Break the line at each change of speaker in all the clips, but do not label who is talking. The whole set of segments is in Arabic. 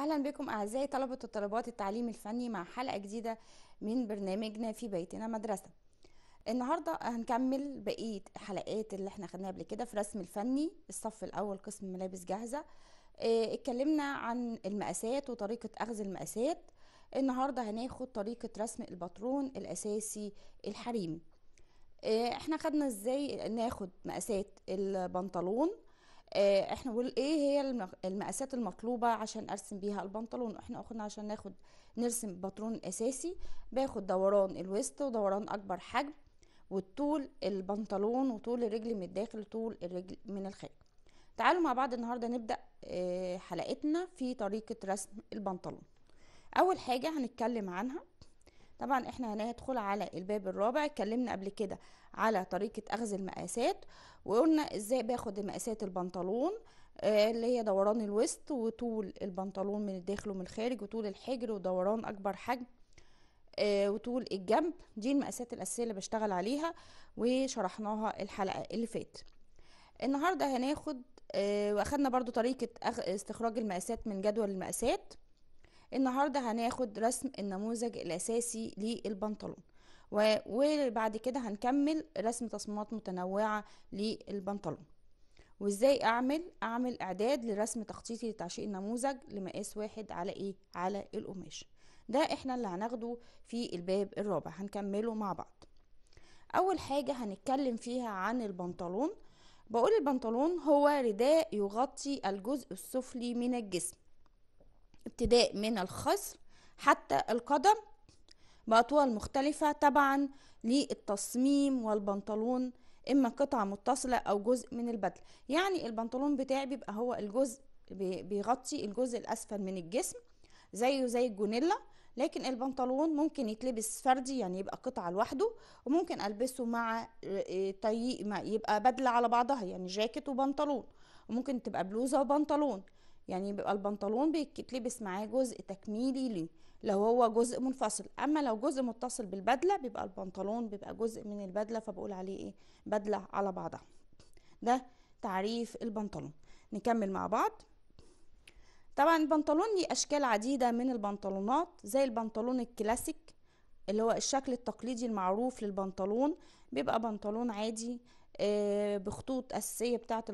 اهلا بكم اعزائي طلبه وطلبات التعليم الفني مع حلقه جديده من برنامجنا في بيتنا مدرسه النهارده هنكمل بقيه الحلقات اللي احنا خدناها قبل كده في رسم الفني الصف الاول قسم ملابس جاهزه آه، اتكلمنا عن المقاسات وطريقه اخذ المقاسات النهارده هناخد طريقه رسم الباترون الاساسي الحريمي آه، احنا خدنا ازاي ناخد مقاسات البنطلون آه، احنا بنقول ايه هي المقاسات المطلوبه عشان ارسم بيها البنطلون احنا اخدنا عشان ناخد نرسم باترون اساسي باخد دوران الوسط ودوران اكبر حجم والطول البنطلون وطول الرجل من الداخل وطول الرجل من الخارج تعالوا مع بعض النهارده نبدا آه، حلقتنا في طريقه رسم البنطلون اول حاجه هنتكلم عنها طبعا احنا هندخل على الباب الرابع اتكلمنا قبل كده على طريقة اخذ المقاسات وقلنا ازاي باخد مقاسات البنطلون آه، اللي هي دوران الوسط وطول البنطلون من الداخل ومن الخارج وطول الحجر ودوران اكبر حجم آه، وطول الجنب دي المقاسات الاساسيه اللي بشتغل عليها وشرحناها الحلقه اللي فاتت النهارده هناخد آه، واخدنا برضو طريقه استخراج المقاسات من جدول المقاسات النهاردة هناخد رسم النموذج الأساسي للبنطلون وبعد كده هنكمل رسم تصميمات متنوعة للبنطلون وازاي اعمل اعمل اعداد لرسم تخطيطي لتعشيق النموذج لمقاس واحد على ايه على القماش ده احنا اللي هناخده في الباب الرابع هنكمله مع بعض اول حاجة هنتكلم فيها عن البنطلون بقول البنطلون هو رداء يغطي الجزء السفلي من الجسم ابتداء من الخصر حتى القدم بأطوال مختلفة تبعا للتصميم والبنطلون إما قطعة متصلة أو جزء من البدلة يعني البنطلون بتاعي بيبقى هو الجزء بيغطي الجزء الأسفل من الجسم زيه زي الجونيلا لكن البنطلون ممكن يتلبس فردي يعني يبقى قطعة لوحده وممكن ألبسه مع آه، طي... يبقى بدلة على بعضها يعني جاكيت وبنطلون وممكن تبقى بلوزة وبنطلون يعني بيبقى البنطلون بيتلبس معاه جزء تكميلي ليه لو هو جزء منفصل اما لو جزء متصل بالبدله بيبقى البنطلون بيبقى جزء من البدله فبقول عليه ايه بدله على بعضها ده تعريف البنطلون نكمل مع بعض طبعا البنطلون ليه اشكال عديده من البنطلونات زي البنطلون الكلاسيك اللي هو الشكل التقليدي المعروف للبنطلون بيبقى بنطلون عادي آه، بخطوط اساسيه بتاعه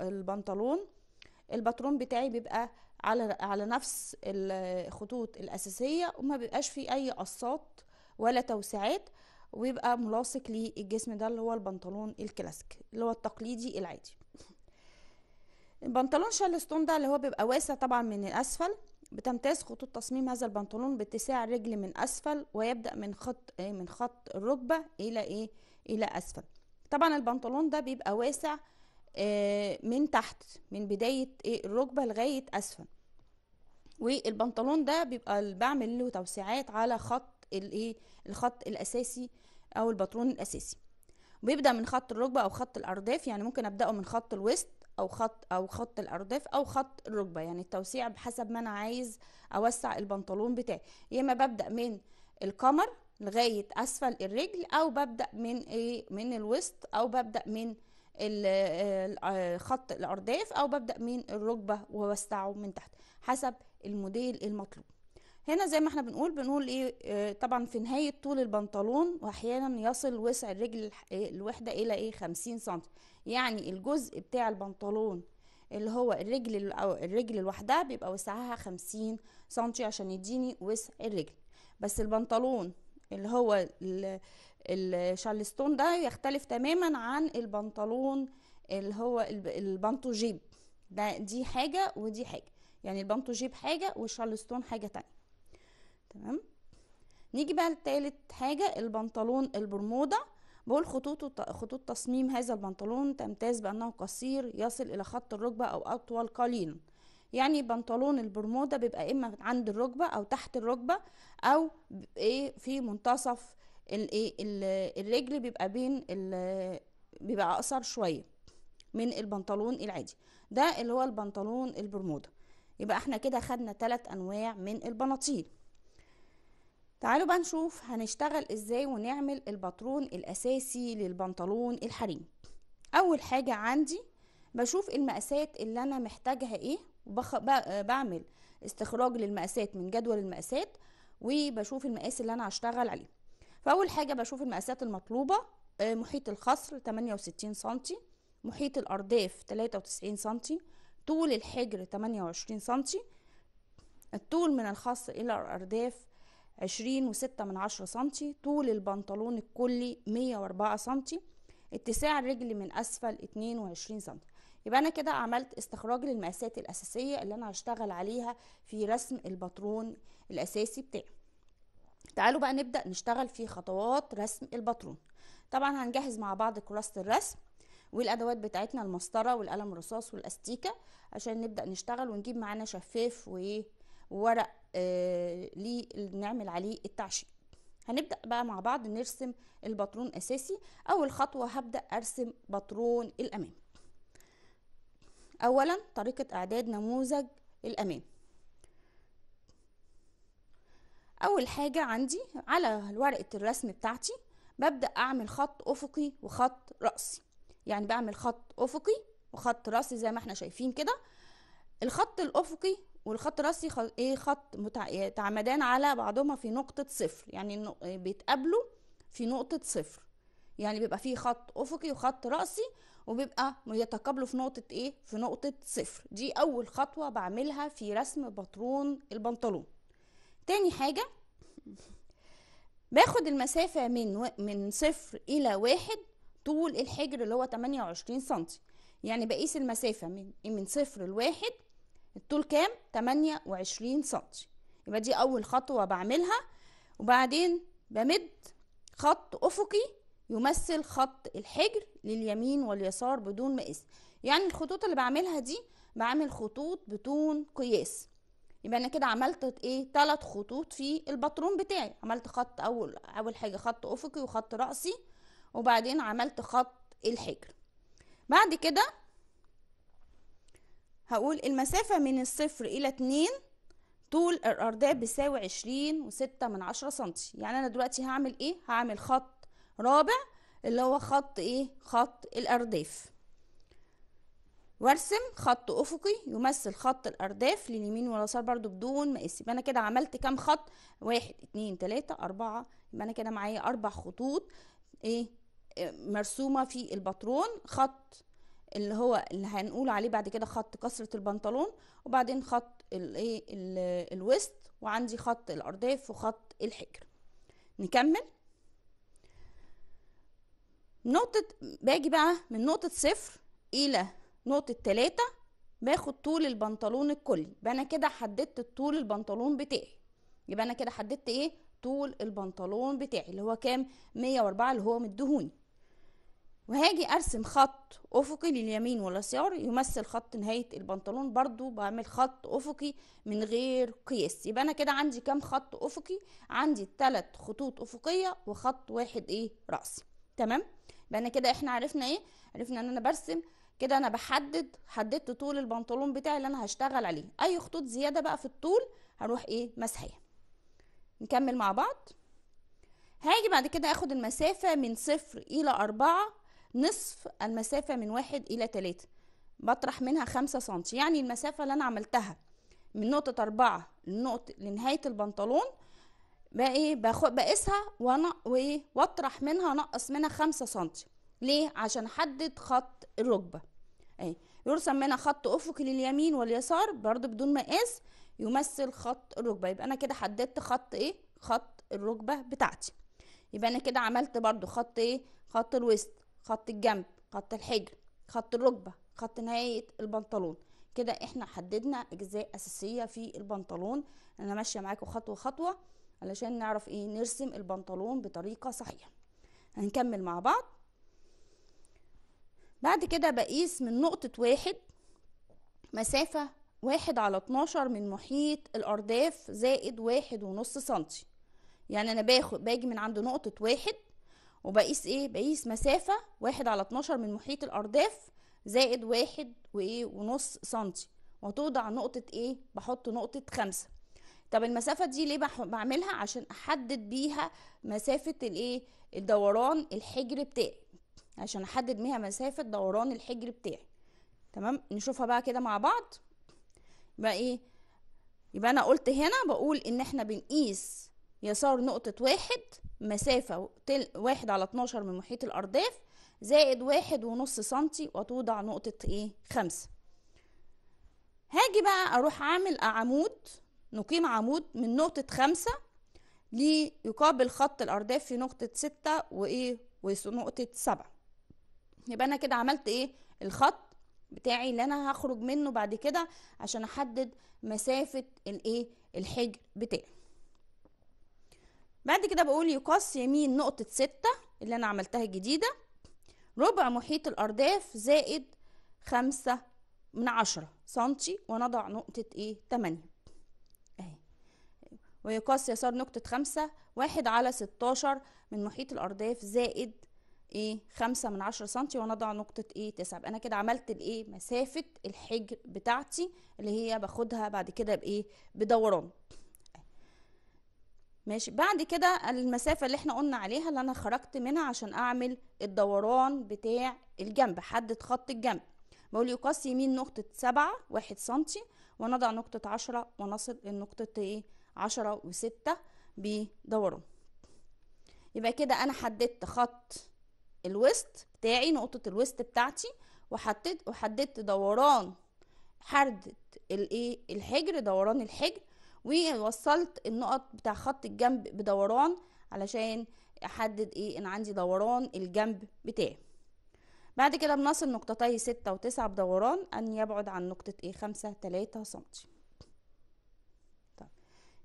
البنطلون الباترون بتاعي بيبقى على على نفس الخطوط الاساسيه وما بيبقاش فيه اي قصات ولا توسيعات ويبقى ملاصق للجسم ده اللي هو البنطلون الكلاسيك اللي هو التقليدي العادي البنطلون شالستون ده اللي هو بيبقى واسع طبعا من الاسفل بتمتاز خطوط تصميم هذا البنطلون باتساع الرجل من اسفل ويبدا من خط آه، من خط الركبه الى ايه الى اسفل طبعا البنطلون ده بيبقى واسع آه، من تحت من بداية إيه، الركبة لغاية أسفل والبنطلون ده بيبقى بعمل له توسيعات على خط الايه الخط الاساسي او البطرون الاساسي بيبدا من خط الركبه او خط الارداف يعني ممكن ابداه من خط الوسط او خط او خط الارداف او خط الركبه يعني التوسيع بحسب ما انا عايز اوسع البنطلون بتاعي يا اما ببدا من القمر لغايه اسفل الرجل او ببدا من ايه من الوسط او ببدا من آه، خط الارداف او ببدا من الركبه واوسعه من تحت حسب الموديل المطلوب هنا زي ما احنا بنقول بنقول ايه آه، طبعا في نهايه طول البنطلون واحيانا يصل وسع الرجل إيه، الوحده الى ايه 50 سم يعني الجزء بتاع البنطلون اللي هو الرجل او الرجل لوحدها بيبقى وسعها 50 سم عشان يديني وسع الرجل بس البنطلون اللي هو الشارلستون ده يختلف تماما عن البنطلون اللي هو البنطوجيب ده دي حاجه ودي حاجه يعني البنطوجيب حاجه والشارلستون حاجه تانية تمام نيجي بقى لتالت حاجه البنطلون البرمودا بقول خطوط خطوط تصميم هذا البنطلون تمتاز بانه قصير يصل الى خط الركبه او اطول قليلا يعني بنطلون البرمودا بيبقى اما عند الركبه او تحت الركبه او ايه في منتصف الايه الرجل بيبقى بين بيبقى اقصر شويه من البنطلون العادي ده اللي هو البنطلون البرمودا يبقى احنا كده خدنا ثلاث انواع من البناطيل تعالوا بقى نشوف هنشتغل ازاي ونعمل الباترون الاساسي للبنطلون الحريم اول حاجه عندي بشوف المقاسات اللي انا محتاجها ايه وبخ... بعمل استخراج للمقاسات من جدول المقاسات وبشوف المقاس اللي انا هشتغل عليه فاول حاجه بشوف المقاسات المطلوبه آه، محيط الخصر 68 سم محيط الارداف 93 سم طول الحجر 28 سم الطول من الخصر الى الارداف 20 و6 من 10 سنتي طول البنطلون الكلي 104 واربعة سنتي اتساع الرجل من اسفل 22 وعشرين سنتي يبقى انا كده عملت استخراج للمقاسات الاساسية اللي انا هشتغل عليها في رسم الباترون الاساسي بتاعي تعالوا بقى نبدأ نشتغل في خطوات رسم الباترون طبعا هنجهز مع بعض كراسة الرسم والادوات بتاعتنا المسطره والقلم الرصاص والاستيكه عشان نبدا نشتغل ونجيب معانا شفاف وورق آه نعمل عليه التعشيق هنبدا بقى مع بعض نرسم الباترون اساسي اول خطوه هبدا ارسم باترون الامام اولا طريقه اعداد نموذج الامام اول حاجه عندي على ورقه الرسم بتاعتي ببدا اعمل خط افقي وخط راسي يعني بعمل خط افقي وخط راسي زي ما احنا شايفين كده الخط الافقي والخط الراسي ايه خط متعمدان إيه، على بعضهما في نقطه صفر يعني إيه، بيتقابلوا في نقطه صفر يعني بيبقى فيه خط افقي وخط راسي وبيبقى يتقابلوا في نقطه ايه في نقطه صفر دي اول خطوه بعملها في رسم بطرون البنطلون تاني حاجة باخد المسافة من و... من صفر إلى واحد طول الحجر اللي هو 28 سنتي يعني بقيس المسافة من من صفر لواحد الطول كام؟ 28 سنتي يبقى دي أول خطوة بعملها وبعدين بمد خط أفقي يمثل خط الحجر لليمين واليسار بدون مقاس يعني الخطوط اللي بعملها دي بعمل خطوط بدون قياس يبقى انا كده عملت ايه ثلاث خطوط في الباترون بتاعي عملت خط اول اول حاجه خط افقي وخط راسي وبعدين عملت خط الحجر بعد كده هقول المسافة من الصفر إلى اتنين طول الارداف بيساوي عشرين وستة من عشرة سنتي يعني أنا دلوقتي هعمل إيه؟ هعمل خط رابع اللي هو خط إيه؟ خط الأرداف وارسم خط افقي يمثل خط الارداف لليمين واليسار برضو بدون مقاس يبقى انا كده عملت كام خط واحد اتنين تلاته اربعه يبقى انا كده معايا اربع خطوط ايه آه، مرسومه في الباترون خط اللي هو اللي هنقول عليه بعد كده خط كسره البنطلون وبعدين خط الايه الوسط وعندي خط الارداف وخط الحجر نكمل نقطه باجي بقى من نقطه صفر الى نقطة تلاتة باخد طول البنطلون الكلي يبقى انا كده حددت طول البنطلون بتاعي يبقى انا كده حددت ايه طول البنطلون بتاعي اللي هو كام 104 اللي هو مدهوني وهاجي ارسم خط افقي لليمين واليسار يمثل خط نهايه البنطلون برضو بعمل خط افقي من غير قياس يبقى انا كده عندي كام خط افقي عندي ثلاث خطوط افقيه وخط واحد ايه راسي تمام يبقى انا كده احنا عرفنا ايه عرفنا ان انا برسم كده انا بحدد حددت طول البنطلون بتاعي اللي انا هشتغل عليه اي خطوط زياده بقى في الطول هروح ايه مسحيها نكمل مع بعض هاجي بعد كده اخد المسافه من صفر الى أربعة نصف المسافه من واحد الى تلاتة بطرح منها خمسة سنتي يعني المسافه اللي انا عملتها من نقطه أربعة لنقطه لنهايه البنطلون بقى ايه باخد بقيسها وانا إيه؟ واطرح منها نقص منها خمسة سنتي ليه عشان احدد خط الركبه اهي يرسم منها خط افقي لليمين واليسار برضو بدون مقاس يمثل خط الركبه يبقى انا كده حددت خط ايه خط الركبه بتاعتي يبقى انا كده عملت برضو خط ايه خط الوسط خط الجنب خط الحجر خط الركبه خط نهايه البنطلون كده احنا حددنا اجزاء اساسيه في البنطلون انا ماشيه معاكم خطوه خطوه علشان نعرف ايه نرسم البنطلون بطريقه صحيحه هنكمل مع بعض بعد كده بقيس من نقطة واحد مسافة واحد على اتناشر من محيط الأرداف زائد واحد ونص سنتي يعني أنا باخد باجي من عند نقطة واحد وبقيس إيه بقيس مسافة واحد على اتناشر من محيط الأرداف زائد واحد وإيه ونص سنتي وتوضع نقطة إيه بحط نقطة خمسة طب المسافة دي ليه بعملها عشان أحدد بيها مسافة الإيه الدوران الحجر بتاعي عشان احدد بيها مسافه دوران الحجر بتاعي تمام نشوفها بقى كده مع بعض يبقى ايه يبقى انا قلت هنا بقول ان احنا بنقيس يسار نقطة واحد مسافة واحد على اتناشر من محيط الأرداف زائد واحد ونص سنتي وتوضع نقطة ايه خمسة هاجي بقى أروح أعمل عمود نقيم عمود من نقطة خمسة ليقابل خط الأرداف في نقطة ستة وإيه ونقطة سبعة يبقى انا كده عملت ايه الخط بتاعي اللي انا هخرج منه بعد كده عشان احدد مسافة الايه الحجر بتاعي بعد كده بقول يقاس يمين نقطة ستة اللي انا عملتها جديدة ربع محيط الارداف زائد خمسة من عشرة سنتي ونضع نقطة ايه تمانية اهي ويقاس يسار نقطة خمسة واحد على ستاشر من محيط الارداف زائد ايه خمسة من عشرة سنتي ونضع نقطة ايه تسعة يبقى انا كده عملت الايه مسافة الحجر بتاعتي اللي هي باخدها بعد كده بايه بدوران ماشي بعد كده المسافة اللي احنا قلنا عليها اللي انا خرجت منها عشان اعمل الدوران بتاع الجنب حدد خط الجنب بقول يقاس يمين نقطة سبعة واحد سنتي ونضع نقطة عشرة ونصل لنقطة ايه عشرة وستة بدوران يبقى كده انا حددت خط الوسط بتاعي نقطة الوسط بتاعتي وحطيت وحددت دوران حردة الايه الحجر دوران الحجر ووصلت النقط بتاع خط الجنب بدوران علشان احدد ايه ان عندي دوران الجنب بتاعي بعد كده بنصل نقطتي ستة وتسعة بدوران ان يبعد عن نقطة ايه خمسة تلاتة سنتي طيب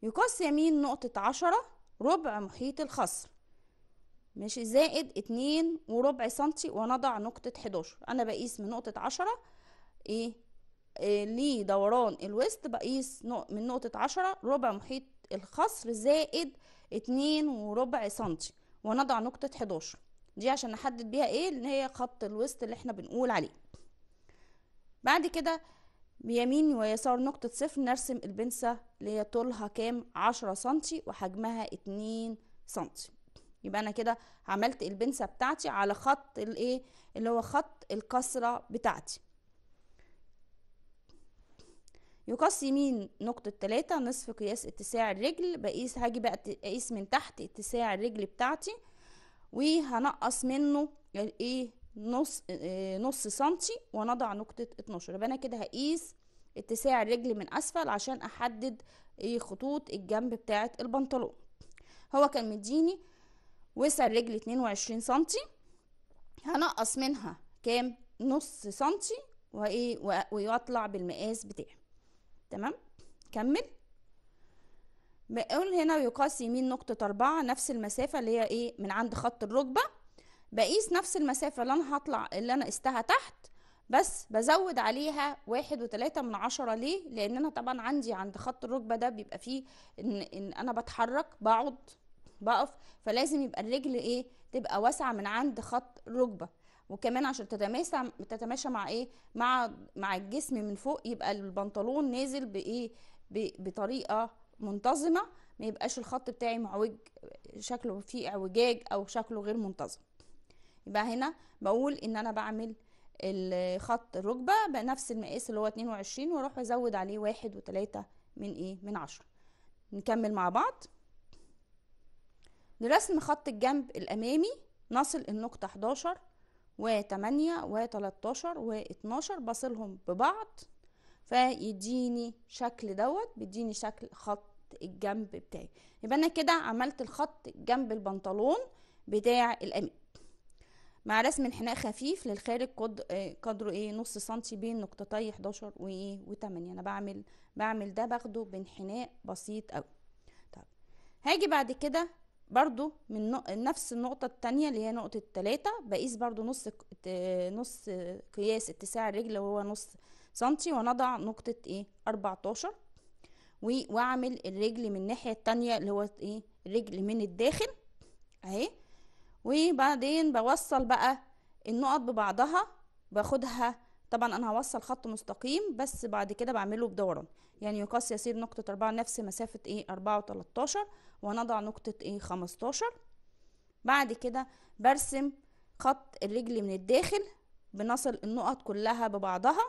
يقاس يمين نقطة عشرة ربع محيط الخصر ماشي زائد اتنين وربع سنتي ونضع نقطة حداشر انا بقيس من نقطة عشرة ايه, آه، لي لدوران الوسط بقيس من نقطة عشرة ربع محيط الخصر زائد اتنين وربع سنتي ونضع نقطة حداشر دي عشان نحدد بيها ايه اللي هي خط الوسط اللي احنا بنقول عليه بعد كده بيمين ويسار نقطة صفر نرسم البنسة اللي هي طولها كام عشرة سنتي وحجمها اتنين سنتي يبقى انا كده عملت البنسه بتاعتي على خط الايه اللي هو خط الكسره بتاعتي يقاس يمين نقطة تلاتة نصف قياس اتساع الرجل بقيس هاجي بقى اقيس من تحت اتساع الرجل بتاعتي وهنقص منه الايه نص آه، نص سنتي ونضع نقطة اتناشر يبقى انا كده هقيس اتساع الرجل من اسفل عشان احدد ايه خطوط الجنب بتاعة البنطلون هو كان مديني وسع الرجل اتنين وعشرين سنتي هنقص منها كام نص سنتي وايه ويطلع بالمقاس بتاعي تمام كمل بقول هنا يقاس يمين نقطة أربعة نفس المسافة اللي هي ايه من عند خط الركبة بقيس نفس المسافة اللي أنا هطلع اللي أنا قستها تحت بس بزود عليها واحد وتلاتة من عشرة ليه؟ لأن أنا طبعا عندي عند خط الركبة ده بيبقى فيه إن, إن أنا بتحرك بقعد بقف فلازم يبقى الرجل ايه تبقى واسعه من عند خط الركبه وكمان عشان تتماشى تتماشى مع ايه مع مع الجسم من فوق يبقى البنطلون نازل بايه بطريقه منتظمه ما يبقاش الخط بتاعي معوج شكله فيه اعوجاج او شكله غير منتظم يبقى هنا بقول ان انا بعمل الخط الركبه بنفس المقاس اللي هو 22 واروح ازود عليه واحد وتلاتة من ايه من عشرة نكمل مع بعض نرسم خط الجنب الأمامي نصل النقطة 11 و8 و13 و12 بصلهم ببعض فيديني شكل دوت بيديني شكل خط الجنب بتاعي يبقى انا كده عملت الخط جنب البنطلون بتاع الامام مع رسم انحناء خفيف للخارج قدره ايه نص سنتي بين نقطتي 11 و8 إيه؟ انا بعمل بعمل ده باخده بانحناء بسيط قوي طيب هاجي بعد كده برضو من نفس النقطة التانية اللي هي نقطة تلاتة بقيس برضو نص نص قياس اتساع الرجل وهو نص سنتي ونضع نقطة ايه اربعتاشر واعمل الرجل من الناحية التانية اللي هو ايه الرجل من الداخل اهي وبعدين بوصل بقى النقط ببعضها باخدها طبعا انا هوصل خط مستقيم بس بعد كده بعمله بدوران يعني يقاس يسير نقطة اربعة نفس مسافة ايه اربعة وتلاتاشر ونضع نقطة ايه خمستاشر بعد كده برسم خط الرجل من الداخل بنصل النقط كلها ببعضها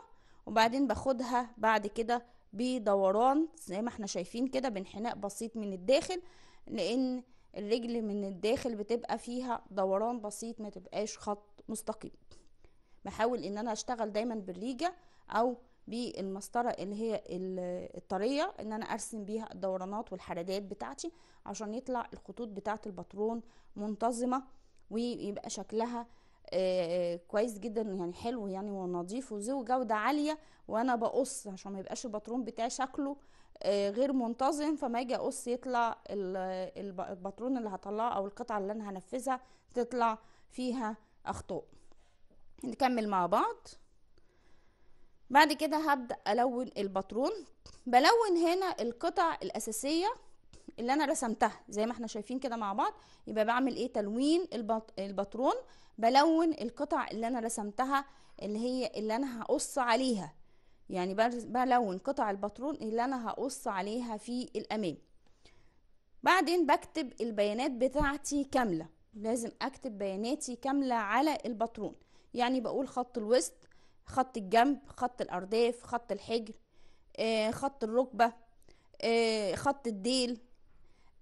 وبعدين باخدها بعد كده بدوران زي ما احنا شايفين كده بانحناء بسيط من الداخل لان الرجل من الداخل بتبقى فيها دوران بسيط ما تبقاش خط مستقيم بحاول ان انا اشتغل دايما بالريجه او بالمسطره اللي هي الطريه ان انا ارسم بيها الدورانات والحرادات بتاعتي عشان يطلع الخطوط بتاعه الباترون منتظمه ويبقى شكلها آه، كويس جدا يعني حلو يعني ونظيف وذو جوده عاليه وانا بقص عشان ما يبقاش الباترون بتاعي شكله آه، غير منتظم فما اجي اقص يطلع الباترون اللي هطلعه او القطعه اللي انا هنفذها تطلع فيها اخطاء نكمل مع بعض بعد كده هبدأ ألون الباترون بلون هنا القطع الأساسية اللي أنا رسمتها زي ما احنا شايفين كده مع بعض يبقى بعمل ايه تلوين الباترون بلون القطع اللي أنا رسمتها اللي هي اللي أنا هقص عليها يعني بلون قطع الباترون اللي أنا هقص عليها في الأمام بعدين بكتب البيانات بتاعتي كاملة لازم أكتب بياناتي كاملة على الباترون يعني بقول خط الوسط خط الجنب خط الأرداف خط الحجر آه، خط الركبة آه، خط الديل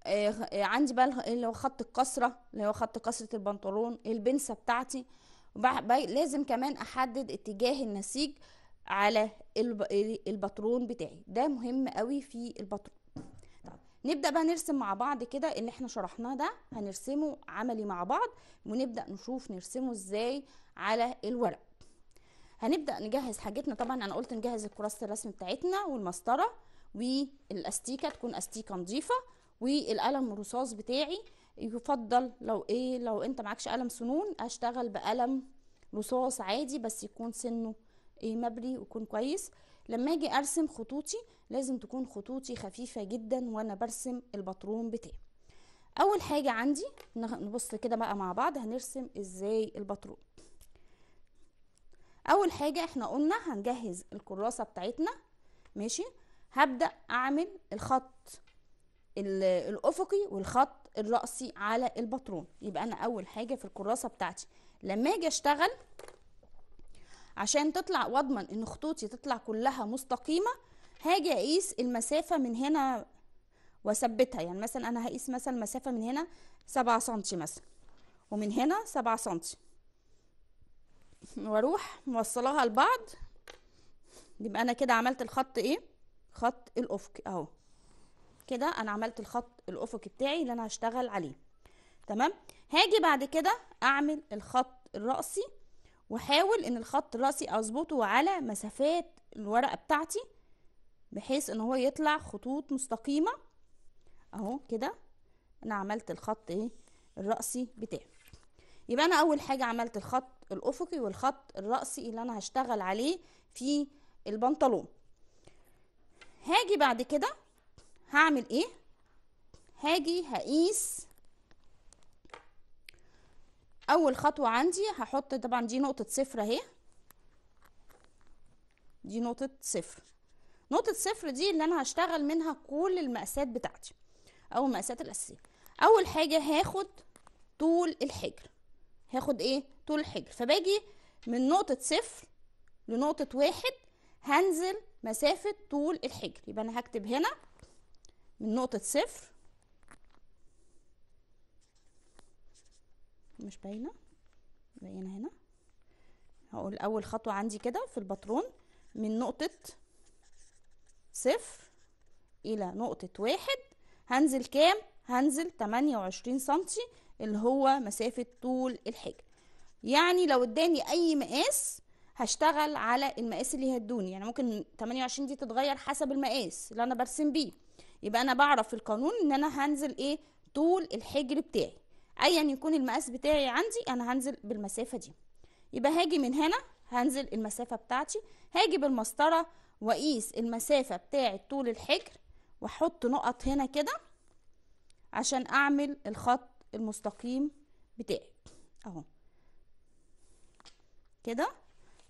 آه، عندي بقى اللي هو خط الكسرة اللي هو خط كسرة البنطلون البنسة بتاعتي لازم كمان أحدد اتجاه النسيج على الباترون بتاعي ده مهم قوي في الباترون طيب، نبدا بقى نرسم مع بعض كده اللي احنا شرحناه ده هنرسمه عملي مع بعض ونبدا نشوف نرسمه ازاي على الورق هنبدا نجهز حاجتنا طبعا انا قلت نجهز الكراسه الرسم بتاعتنا والمسطره والاستيكه تكون استيكه نظيفه والقلم الرصاص بتاعي يفضل لو ايه لو انت معكش قلم سنون اشتغل بقلم رصاص عادي بس يكون سنه ايه مبري ويكون كويس لما اجي ارسم خطوطي لازم تكون خطوطي خفيفه جدا وانا برسم الباترون بتاعي اول حاجه عندي نبص كده بقى مع بعض هنرسم ازاي الباترون اول حاجه احنا قلنا هنجهز الكراسه بتاعتنا ماشي هبدا اعمل الخط الافقي والخط الرأسي على الباترون يبقى انا اول حاجه في الكراسه بتاعتي لما اجي اشتغل عشان تطلع واضمن ان خطوطي تطلع كلها مستقيمه هاجي اقيس المسافه من هنا واثبتها يعني مثلا انا هقيس مثلا مسافه من هنا سبعة سنتي مثلا ومن هنا سبعة سنتي واروح موصلاها لبعض يبقى انا كده عملت الخط ايه خط الافق اهو كده انا عملت الخط الافقي بتاعي اللي انا هشتغل عليه تمام هاجي بعد كده اعمل الخط الرأسي واحاول ان الخط الرأسي اظبطه على مسافات الورقة بتاعتي بحيث ان هو يطلع خطوط مستقيمة اهو كده انا عملت الخط ايه الرأسي بتاعي يبقى انا اول حاجة عملت الخط الافقي والخط الرأسي اللي انا هشتغل عليه في البنطلون هاجي بعد كده هعمل ايه هاجي هقيس اول خطوة عندي هحط طبعا دي نقطة صفر اهي دي نقطة صفر نقطة صفر دي اللي انا هشتغل منها كل المقاسات بتاعتي او المقاسات الاساسية اول حاجة هاخد طول الحجر هاخد ايه طول الحجر فباجي من نقطة صفر لنقطة واحد هنزل مسافة طول الحجر يبقى انا هكتب هنا من نقطة صفر مش باينة باينة هنا هقول اول خطوة عندي كده في الباترون من نقطة صفر الى نقطة واحد هنزل كام هنزل تمانية وعشرين سنتي اللي هو مسافة طول الحجر يعني لو اداني اي مقاس هشتغل على المقاس اللي هدوني يعني ممكن 28 دي تتغير حسب المقاس اللي انا برسم بيه يبقى انا بعرف في القانون ان انا هنزل ايه طول الحجر بتاعي ايا يكون المقاس بتاعي عندي انا هنزل بالمسافه دي يبقى هاجي من هنا هنزل المسافه بتاعتي هاجي بالمسطره واقيس المسافه بتاعه طول الحجر واحط نقط هنا كده عشان اعمل الخط المستقيم بتاعي اهو كده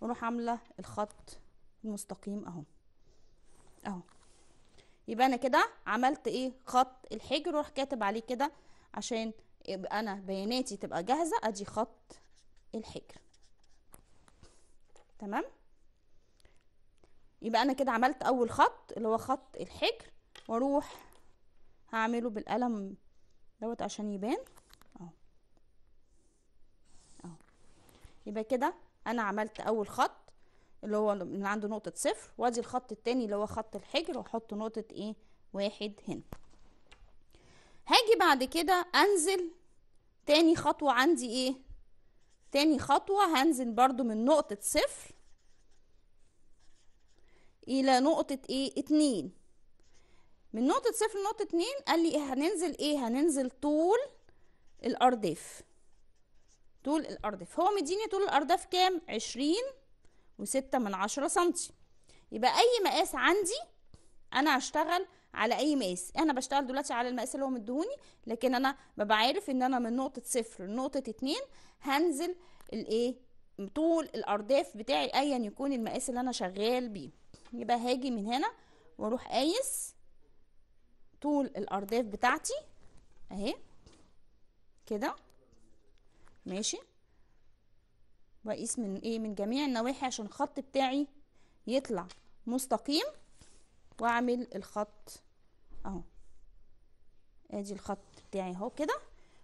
واروح عامله الخط المستقيم اهو اهو يبقى انا كده عملت ايه خط الحجر واروح كاتب عليه كده عشان يبقى انا بياناتي تبقى جاهزه ادي خط الحجر تمام يبقى انا كده عملت اول خط اللي هو خط الحجر واروح هعمله بالقلم دوت عشان يبان اهو اهو يبقى كده انا عملت اول خط اللي هو من عنده نقطة صفر وادي الخط التاني اللي هو خط الحجر واحط نقطة ايه واحد هنا هاجي بعد كده انزل تاني خطوة عندي ايه تاني خطوة هنزل برضو من نقطة صفر الى نقطة ايه اتنين من نقطة صفر لنقطة اتنين قال لي إيه، هننزل ايه هننزل طول الارداف طول الارداف هو مديني طول الارداف كام عشرين وستة من عشرة سنتي يبقى اي مقاس عندي انا هشتغل على اي مقاس انا بشتغل دلوقتي على المقاس اللي هو مديهوني لكن انا ببقى عارف ان انا من نقطة صفر لنقطة اتنين هنزل الايه طول الارداف بتاعي ايا يكون المقاس اللي انا شغال بيه يبقى هاجي من هنا واروح قايس طول الارداف بتاعتي اهي كده ماشي بقيس من ايه من جميع النواحي عشان الخط بتاعي يطلع مستقيم واعمل الخط اهو ادي الخط بتاعي اهو كده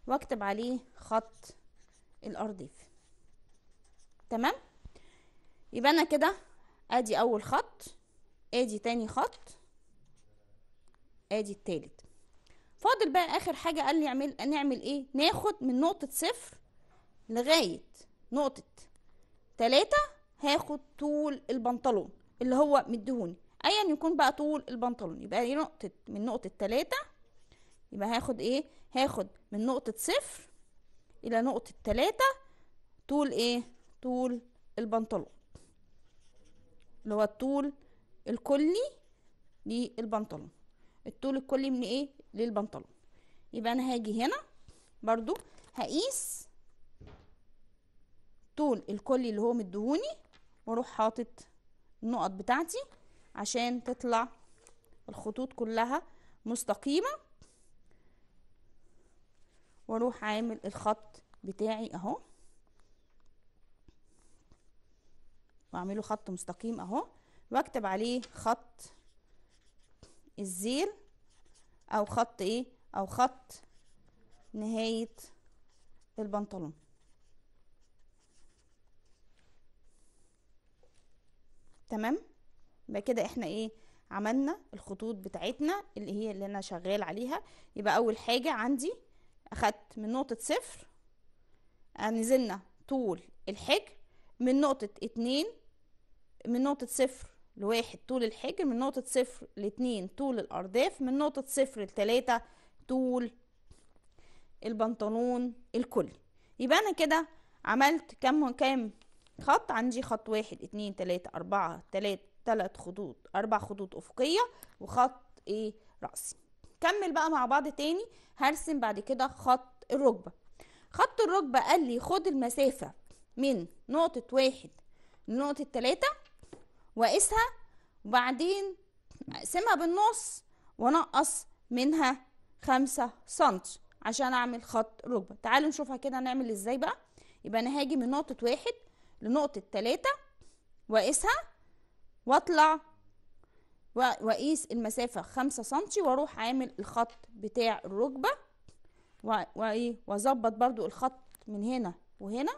واكتب عليه خط الارداف تمام يبقى انا كده ادي اول خط ادي تاني خط ادي التالت فاضل بقى اخر حاجه قال لي اعمل نعمل ايه ناخد من نقطه صفر لغايه نقطه تلاتة هاخد طول البنطلون اللي هو مديهوني ايا يكون بقى طول البنطلون يبقى دي نقطه من نقطه تلاتة يبقى هاخد ايه هاخد من نقطه صفر الى نقطه تلاتة طول ايه طول البنطلون اللي هو الطول الكلي للبنطلون الطول الكلي من ايه للبنطلون يبقى انا هاجي هنا برضو هقيس طول الكلي اللي هو مدهوني واروح حاطط النقط بتاعتي عشان تطلع الخطوط كلها مستقيمه واروح عامل الخط بتاعي اهو واعمله خط مستقيم اهو واكتب عليه خط الزيل او خط ايه او خط نهاية البنطلون تمام يبقى كده احنا ايه عملنا الخطوط بتاعتنا اللي هي اللي انا شغال عليها يبقى اول حاجة عندي اخدت من نقطة صفر آه، نزلنا طول الحجر من نقطة اتنين من نقطة صفر لواحد طول الحجر من نقطة صفر لاتنين طول الأرداف من نقطة صفر لتلاتة طول البنطلون الكلي يبقى أنا كده عملت كام كام خط عندي خط واحد اتنين تلاتة أربعة تلات تلات خطوط أربع خطوط أفقية وخط إيه رأسي كمل بقى مع بعض تاني هرسم بعد كده خط الركبة خط الركبة قال لي خد المسافة من نقطة واحد لنقطة تلاتة وقسها وبعدين اقسمها بالنص ونقص منها خمسة سنتي عشان اعمل خط ركبة تعالوا نشوفها كده هنعمل ازاي بقى يبقى انا هاجي من نقطة واحد لنقطة تلاتة واقيسها واطلع واقيس المسافة خمسة سنتي واروح عامل الخط بتاع الركبة وايه واظبط برضو الخط من هنا وهنا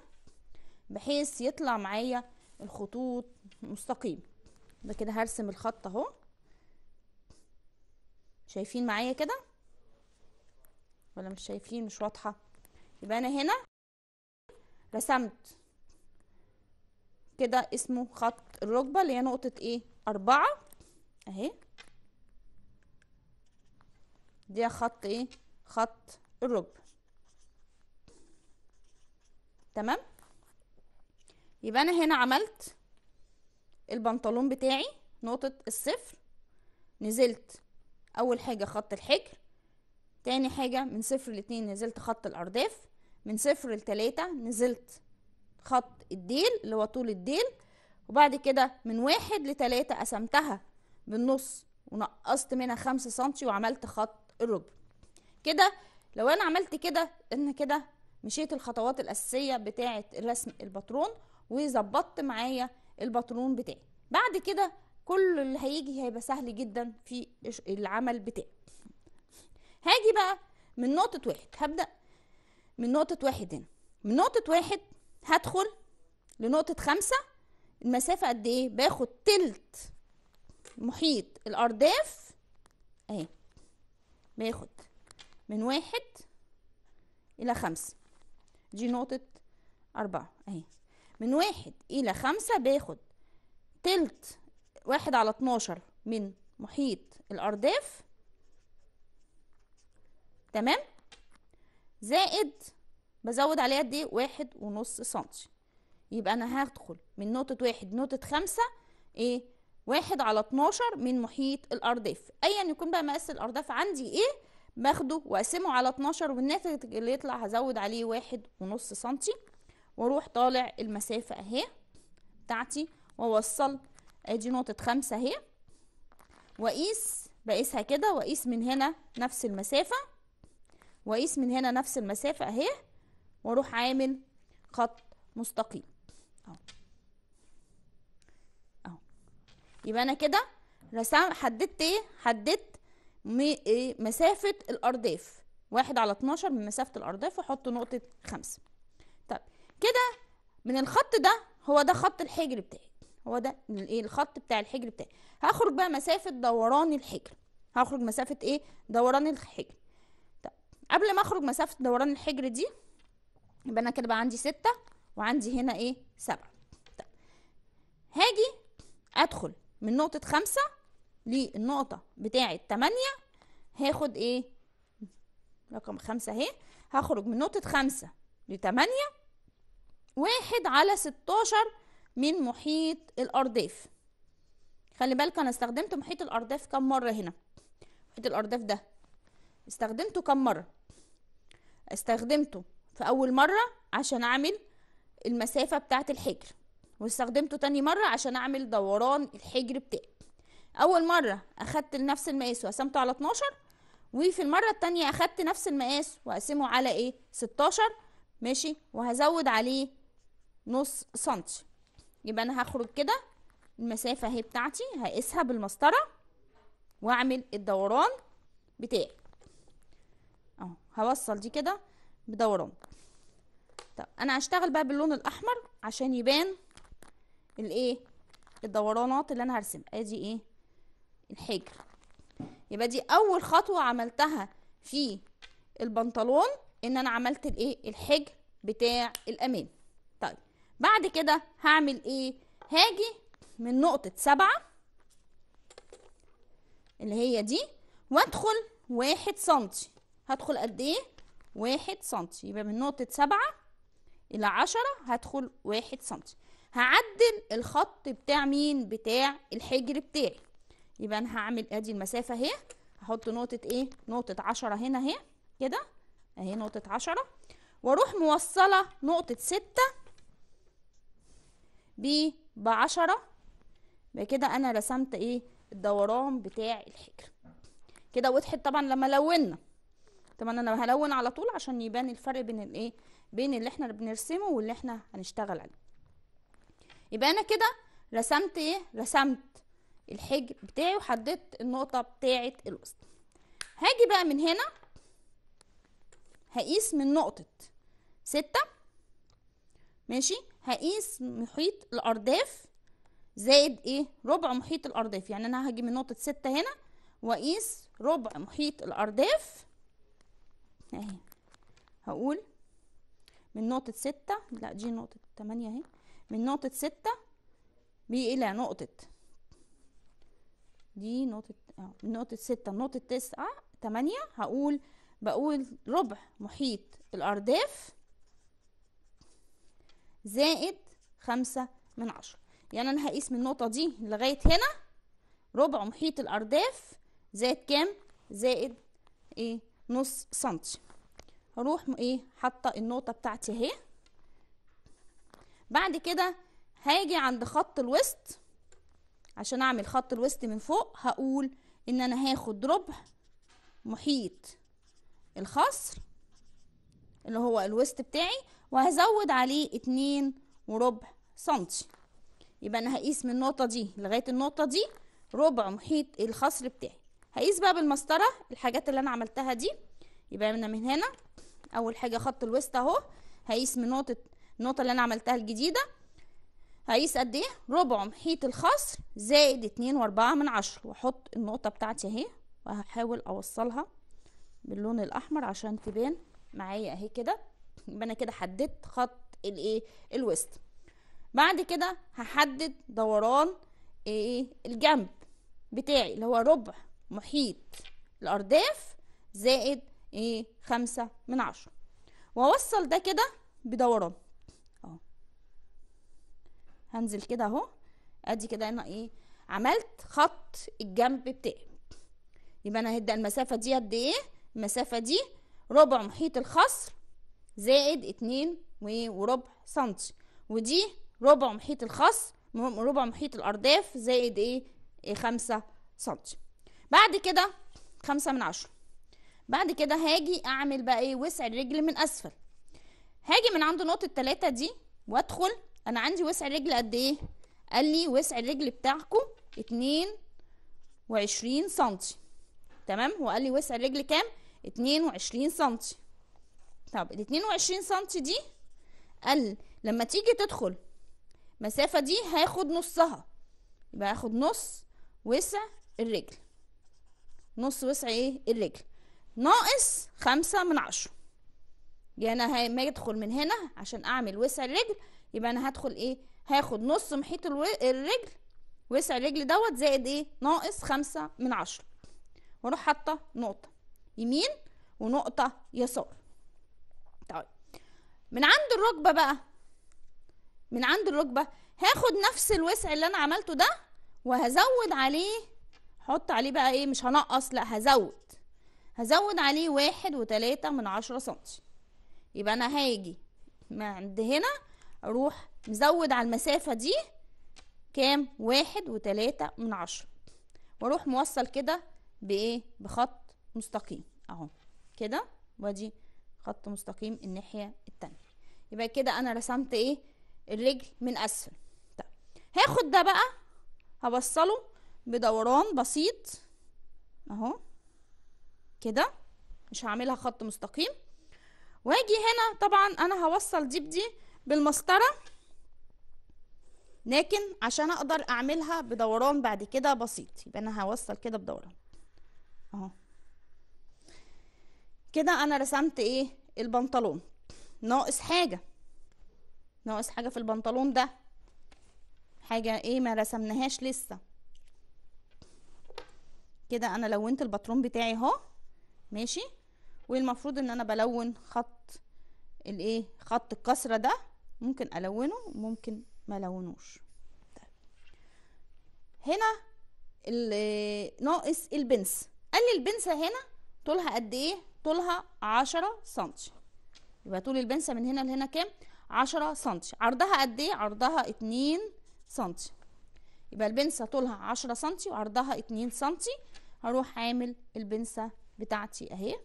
بحيث يطلع معايا الخطوط مستقيم ده كده هرسم الخط اهو شايفين معايا كده ولا مش شايفين مش واضحه يبقى انا هنا رسمت كده اسمه خط الركبه اللي هي نقطه ايه اربعة اهي دي خط ايه خط الركبه تمام يبقى انا هنا عملت البنطلون بتاعي نقطة الصفر نزلت اول حاجة خط الحجر تاني حاجة من صفر لاتنين نزلت خط الارداف من صفر لتلاتة نزلت خط الديل اللي هو طول الديل وبعد كده من واحد لتلاتة قسمتها بالنص ونقصت منها خمسة سنتي وعملت خط الربع كده لو انا عملت كده ان كده مشيت الخطوات الاساسية بتاعة الرسم الباترون وظبطت معايا الباترون بتاعي بعد كده كل اللي هيجي هيبقى سهل جدا في العمل بتاعي هاجي بقى من نقطة واحد هبدأ من نقطة واحد هنا من نقطة واحد هدخل لنقطة خمسة المسافة قد ايه باخد تلت محيط الأرداف اهي باخد من واحد إلى خمسة دي نقطة أربعة اهي من واحد إلى خمسة باخد تلت واحد على اتناشر من محيط الأرداف تمام زائد بزود عليه قد ايه واحد ونص سنتي يبقى أنا هدخل من نقطة واحد نقطة خمسة ايه واحد على اتناشر من محيط الأرداف أيا يكون بقى مقاس الأرداف عندي ايه باخده واقسمه على اتناشر والناتج اللي يطلع هزود عليه واحد ونص سنتي واروح طالع المسافة اهي بتاعتي واوصل ادي نقطة خمسة اهي واقيس بقيسها كده واقيس من هنا نفس المسافة واقيس من هنا نفس المسافة اهي واروح عامل خط مستقيم اهو اهو يبقى انا كده رسم حددت ايه حددت إيه؟ مسافة الارداف واحد على اتناشر من مسافة الارداف واحط نقطة خمسة كده من الخط ده هو ده خط الحجر بتاعي هو ده ايه الخط بتاع الحجر بتاعي هخرج بقى مسافه دوران الحجر هخرج مسافه ايه دوران الحجر طب قبل ما اخرج مسافه دوران الحجر دي يبقى انا كده بقى عندي ستة وعندي هنا ايه سبعة طب هاجي ادخل من نقطة خمسة للنقطة بتاعة تمانية هاخد ايه رقم خمسة اهي هخرج من نقطة خمسة لتمانية واحد على ستاشر من محيط الأرداف خلي بالك أنا استخدمت محيط الأرداف كم مرة هنا محيط الأرداف ده استخدمته كم مرة استخدمته في أول مرة عشان أعمل المسافة بتاعة الحجر واستخدمته تاني مرة عشان أعمل دوران الحجر بتاعي أول مرة أخدت نفس المقاس وقسمته على اتناشر وفي المرة التانية أخدت نفس المقاس وأقسمه على إيه ستاشر ماشي وهزود عليه نص سنتي يبقى انا هخرج كده المسافة اهي بتاعتي هقيسها بالمسطرة واعمل الدوران بتاعي اهو هوصل دي كده بدوران طب انا هشتغل بقى باللون الاحمر عشان يبان الايه الدورانات اللي انا هرسمها ادي ايه الحجر يبقى دي اول خطوة عملتها في البنطلون ان انا عملت الايه الحجر بتاع الامان بعد كده هعمل ايه هاجي من نقطة سبعة اللي هي دي وادخل واحد سنتي هدخل قد ايه واحد سنتي يبقى من نقطة سبعة الى عشرة هدخل واحد سنتي هعدل الخط بتاع مين بتاع الحجر بتاعي يبقى انا هعمل ادي المسافة اهي هحط نقطة ايه نقطة عشرة هنا اهي كده اهي نقطة عشرة واروح موصلة نقطة ستة ب يبقى كده انا رسمت ايه الدوران بتاع الحجر كده وضحت طبعا لما لونا طبعا انا هلون على طول عشان يبان الفرق بين الايه بين اللي احنا بنرسمه واللي احنا هنشتغل عليه يبقى انا كده رسمت ايه رسمت الحجر بتاعي وحددت النقطة بتاعة الوسط هاجي بقى من هنا هقيس من نقطة ستة ماشي هقيس محيط الارداف زائد ايه ربع محيط الارداف يعني انا هاجي من نقطه ستة هنا واقيس ربع محيط الارداف اهي هقول من نقطه ستة لا دي نقطه تمانية اهي من نقطه ستة بي الى نقطه دي نقطه آه، من نقطه ستة لنقطه تسعة تمانية هقول بقول ربع محيط الارداف زائد خمسة من عشرة يعني أنا هقيس من النقطة دي لغاية هنا ربع محيط الأرداف زائد كام زائد إيه نص سنتي هروح إيه حاطة النقطة بتاعتي أهي بعد كده هاجي عند خط الوسط عشان أعمل خط الوسط من فوق هقول إن أنا هاخد ربع محيط الخصر اللي هو الوسط بتاعي وهزود عليه اتنين وربع سنتي يبقى انا هقيس من النقطه دي لغايه النقطه دي ربع محيط الخصر بتاعي هقيس بقى بالمسطره الحاجات اللي انا عملتها دي يبقى انا من هنا اول حاجه خط الوسط اهو هقيس من نقطه النقطه اللي انا عملتها الجديده هقيس قد ايه ربع محيط الخصر زائد اتنين واربعة من عشرة واحط النقطه بتاعتي اهي وهحاول اوصلها باللون الاحمر عشان تبان معايا اهي كده يبقى انا كده حددت خط الايه الوسط بعد كده هحدد دوران ايه الجنب بتاعي اللي هو ربع محيط الارداف زائد ايه خمسة من عشرة واوصل ده كده بدوران اهو هنزل كده اهو ادي كده انا ايه عملت خط الجنب بتاعي يبقى انا هدى المسافة دي قد ايه المسافة دي ربع محيط الخصر زائد اتنين وربع سنتي ودي ربع محيط الخص ربع محيط الأرداف زائد ايه؟, ايه, خمسة سنتي بعد كده خمسة من عشرة بعد كده هاجي أعمل بقى ايه وسع الرجل من أسفل هاجي من عند نقطة التلاتة دي وأدخل أنا عندي وسع الرجل قد ايه قال لي وسع الرجل بتاعكم اتنين وعشرين سنتي تمام وقال لي وسع الرجل كام اتنين وعشرين سنتي طب ال 22 سم دي قال لما تيجي تدخل مسافة دي هاخد نصها يبقى هاخد نص وسع الرجل نص وسع ايه الرجل ناقص خمسة من عشرة يعني انا ما يدخل من هنا عشان اعمل وسع الرجل يبقى انا هدخل ايه هاخد نص محيط الرجل وسع الرجل دوت زائد ايه ناقص خمسة من عشرة واروح حاطة نقطة يمين ونقطة يسار طيب من عند الركبه بقى من عند الركبه هاخد نفس الوسع اللي انا عملته ده وهزود عليه حط عليه بقى ايه مش هنقص لا هزود هزود عليه واحد وتلاتة من عشرة سنتي يبقى انا هاجي من عند هنا اروح مزود على المسافة دي كام واحد وتلاتة من عشرة واروح موصل كده بايه بخط مستقيم اهو كده وادي خط مستقيم الناحية التانية يبقى كده انا رسمت ايه الرجل من اسفل طيب هاخد ده بقى هوصله بدوران بسيط اهو كده مش هعملها خط مستقيم واجي هنا طبعا انا هوصل دي بدي بالمسطرة لكن عشان اقدر اعملها بدوران بعد كده بسيط يبقى انا هوصل كده بدوران اهو كده انا رسمت ايه البنطلون ناقص حاجة ناقص حاجة في البنطلون ده حاجة ايه ما رسمناهاش لسه كده انا لونت الباترون بتاعي اهو ماشي والمفروض ان انا بلون خط الايه خط الكسرة ده ممكن الونه وممكن ما الونوش طيب. هنا ناقص البنس قال لي البنسة هنا طولها قد ايه طولها 10 سم يبقى طول البنسة من هنا لهنا كام 10 سم عرضها قد ايه عرضها 2 سم يبقى البنسة طولها 10 سم وعرضها 2 سم هروح عامل البنسة بتاعتي اهي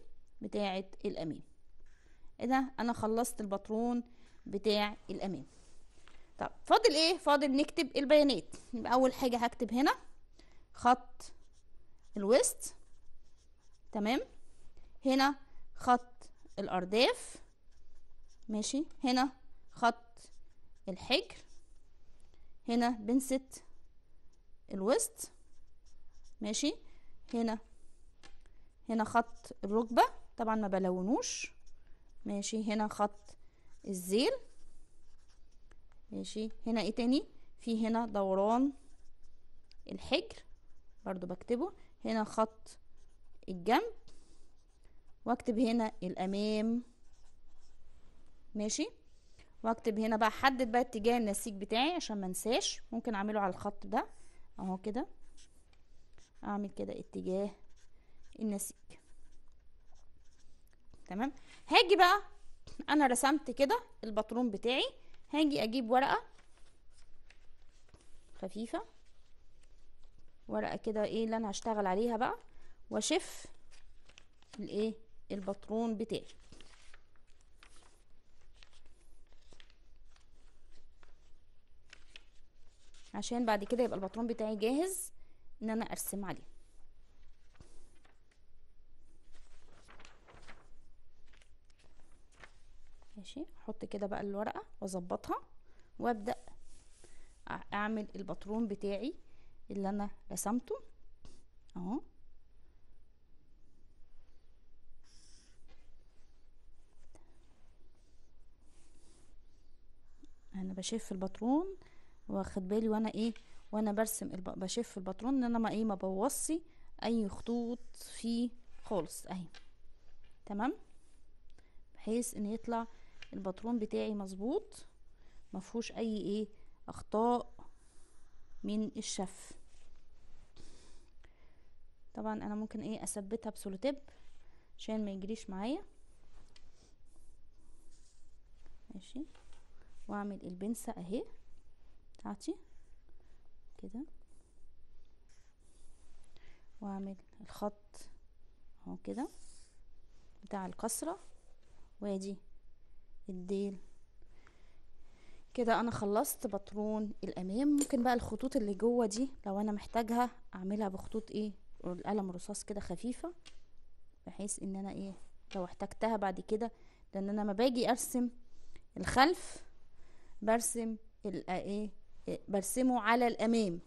بتاعة الامين اذا انا خلصت الباترون بتاع الامين طب فاضل ايه فاضل نكتب البيانات يبقى اول حاجة هكتب هنا خط الوسط تمام هنا خط الأرداف ماشي هنا خط الحجر هنا بنسة الوسط ماشي هنا هنا خط الركبة طبعا ما بلونوش ماشي هنا خط الزيل ماشي هنا ايه تاني في هنا دوران الحجر برضو بكتبه هنا خط الجنب واكتب هنا الامام ماشي واكتب هنا بقى حدد بقى اتجاه النسيج بتاعي عشان ما انساش ممكن اعمله على الخط ده اهو كده اعمل كده اتجاه النسيج تمام هاجي بقى انا رسمت كده الباترون بتاعي هاجي اجيب ورقه خفيفه ورقه كده ايه اللي انا هشتغل عليها بقى واشف الايه البطرون بتاعي عشان بعد كده يبقى البطرون بتاعي جاهز ان انا ارسم عليه ماشي احط كده بقى الورقه واظبطها وابدا اعمل البطرون بتاعي اللي انا رسمته اهو انا بشف الباترون واخد بالي وانا ايه وانا برسم بشف الباترون ان انا ما ايه ما بوصي اي خطوط فيه خالص اهي تمام بحيث ان يطلع الباترون بتاعي مظبوط ما فيهوش اي ايه اخطاء من الشف طبعا انا ممكن ايه اثبتها بسولوتيب عشان ما يجريش معايا ماشي واعمل البنسة اهي بتاعتي كده واعمل الخط اهو كده بتاع الكسرة وادي الديل كده انا خلصت بطرون الامام ممكن بقى الخطوط اللي جوه دي لو انا محتاجها اعملها بخطوط ايه القلم رصاص كده خفيفه بحيث ان انا ايه لو احتاجتها بعد كده لان انا ما باجي ارسم الخلف برسم إيه،, ايه برسمه على الامام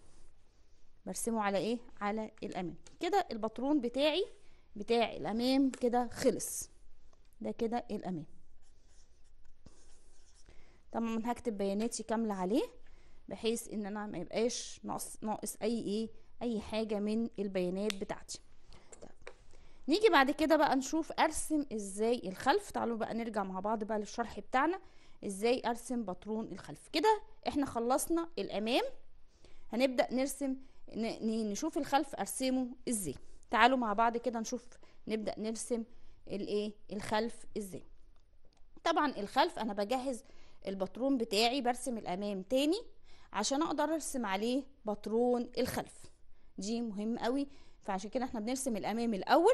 برسمه على ايه على الامام كده الباترون بتاعي بتاع الامام كده خلص ده كده الامام طبعا هكتب بياناتي كامله عليه بحيث ان انا ما يبقاش ناقص ناقص اي ايه اي حاجه من البيانات بتاعتي طيب، نيجي بعد كده بقى نشوف ارسم ازاي الخلف تعالوا بقى نرجع مع بعض بقى للشرح بتاعنا ازاي ارسم باترون الخلف كده احنا خلصنا الامام هنبدا نرسم نشوف الخلف ارسمه ازاي تعالوا مع بعض كده نشوف نبدا نرسم الايه الخلف ازاي طبعا الخلف انا بجهز الباترون بتاعي برسم الامام تاني عشان اقدر ارسم عليه باترون الخلف دي مهم قوي فعشان كده احنا بنرسم الامام الاول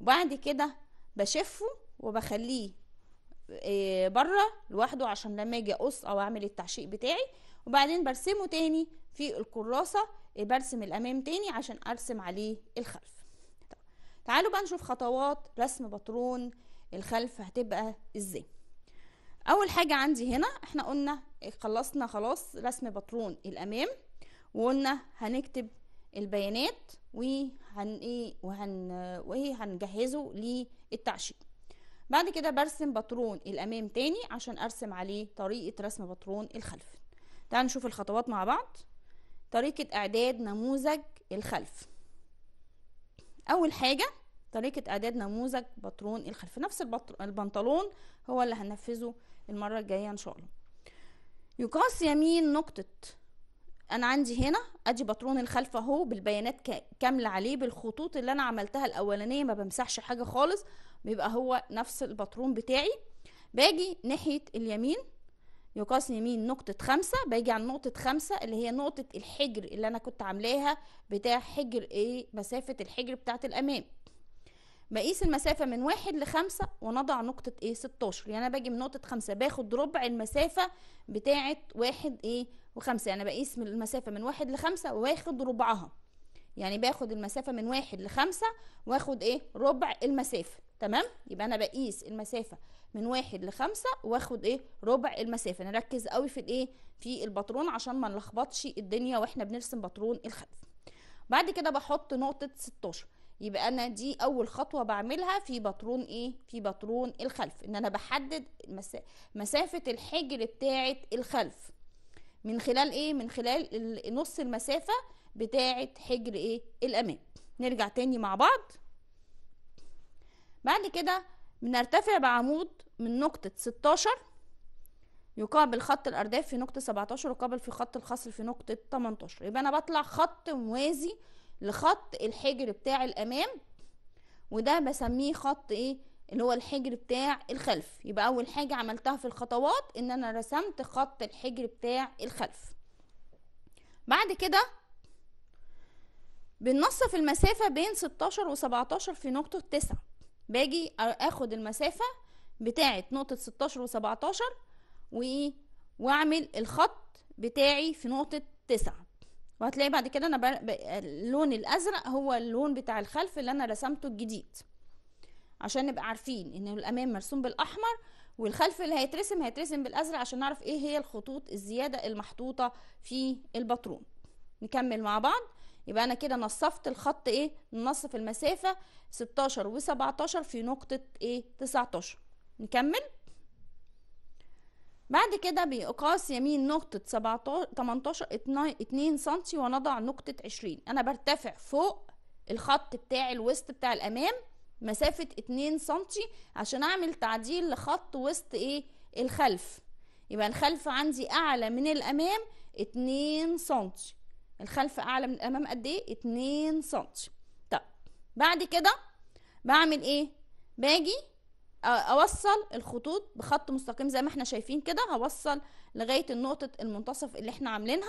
وبعد كده بشفه وبخليه آه، بره لوحده عشان لما اجي اقص او اعمل التعشيق بتاعي وبعدين برسمه تاني في الكراسه آه، برسم الامام تاني عشان ارسم عليه الخلف تعالوا بقى نشوف خطوات رسم بطرون الخلف هتبقى ازاي اول حاجه عندي هنا احنا قلنا خلصنا خلاص رسم بطرون الامام وقلنا هنكتب البيانات وهن ايه وهن وهي هنجهزه للتعشيق بعد كده برسم بطرون الامام تاني عشان ارسم عليه طريقه رسم بطرون الخلف تعالوا نشوف الخطوات مع بعض طريقه اعداد نموذج الخلف اول حاجه طريقه اعداد نموذج بطرون الخلف نفس البنطلون هو اللي هننفذه المره الجايه ان شاء الله يقاس يمين نقطه انا عندي هنا ادي بطرون الخلف اهو بالبيانات كامله عليه بالخطوط اللي انا عملتها الاولانيه ما بمسحش حاجه خالص بيبقى هو نفس الباترون بتاعي باجي ناحية اليمين يقاس يمين نقطة خمسة باجي على نقطة خمسة اللي هي نقطة الحجر اللي أنا كنت عاملاها بتاع حجر إيه مسافة الحجر بتاعة الأمام بقيس المسافة من واحد لخمسة ونضع نقطة ايه ستاشر يعني انا باجي من نقطة خمسة باخد ربع المسافة بتاعة واحد ايه وخمسة يعني بقيس من المسافة من واحد لخمسة واخد ربعها يعني باخد المسافة من واحد لخمسة واخد ايه ربع المسافة تمام يبقى انا بقيس المسافه من واحد لخمسة واخد ايه ربع المسافه نركز قوي في الايه في الباترون عشان ما نلخبطش الدنيا واحنا بنرسم باترون الخلف بعد كده بحط نقطه 16 يبقى انا دي اول خطوه بعملها في باترون ايه في باترون الخلف ان انا بحدد مسافه الحجر بتاعه الخلف من خلال ايه من خلال نص المسافه بتاعه حجر ايه الامام نرجع تاني مع بعض بعد كده بنرتفع بعمود من نقطة 16 يقابل خط الأرداف في نقطة 17 يقابل في خط الخصر في نقطة 18 يبقى أنا بطلع خط موازي لخط الحجر بتاع الأمام وده بسميه خط إيه اللي هو الحجر بتاع الخلف يبقى أول حاجة عملتها في الخطوات إن أنا رسمت خط الحجر بتاع الخلف بعد كده بننصف المسافة بين 16 و 17 في نقطة 9 باجي اخد المسافة بتاعت نقطة 16 و17 وايه واعمل الخط بتاعي في نقطة 9 وهتلاقي بعد كده انا اللون الازرق هو اللون بتاع الخلف اللي انا رسمته الجديد عشان نبقى عارفين ان الامام مرسوم بالاحمر والخلف اللي هيترسم هيترسم بالازرق عشان نعرف ايه هي الخطوط الزياده المحطوطه في الباترون نكمل مع بعض يبقى انا كده نصفت الخط ايه نصف المسافه 16 و17 في نقطه ايه 19 نكمل بعد كده بيقاس يمين نقطة 17 18 2 سنتي ونضع نقطة 20 أنا برتفع فوق الخط بتاع الوسط بتاع الأمام مسافة 2 سنتي عشان أعمل تعديل لخط وسط إيه الخلف يبقى الخلف عندي أعلى من الأمام 2 سنتي الخلف اعلى من الامام قد ايه 2 سم طب بعد كده بعمل ايه باجي اوصل الخطوط بخط مستقيم زي ما احنا شايفين كده هوصل لغايه النقطه المنتصف اللي احنا عاملينها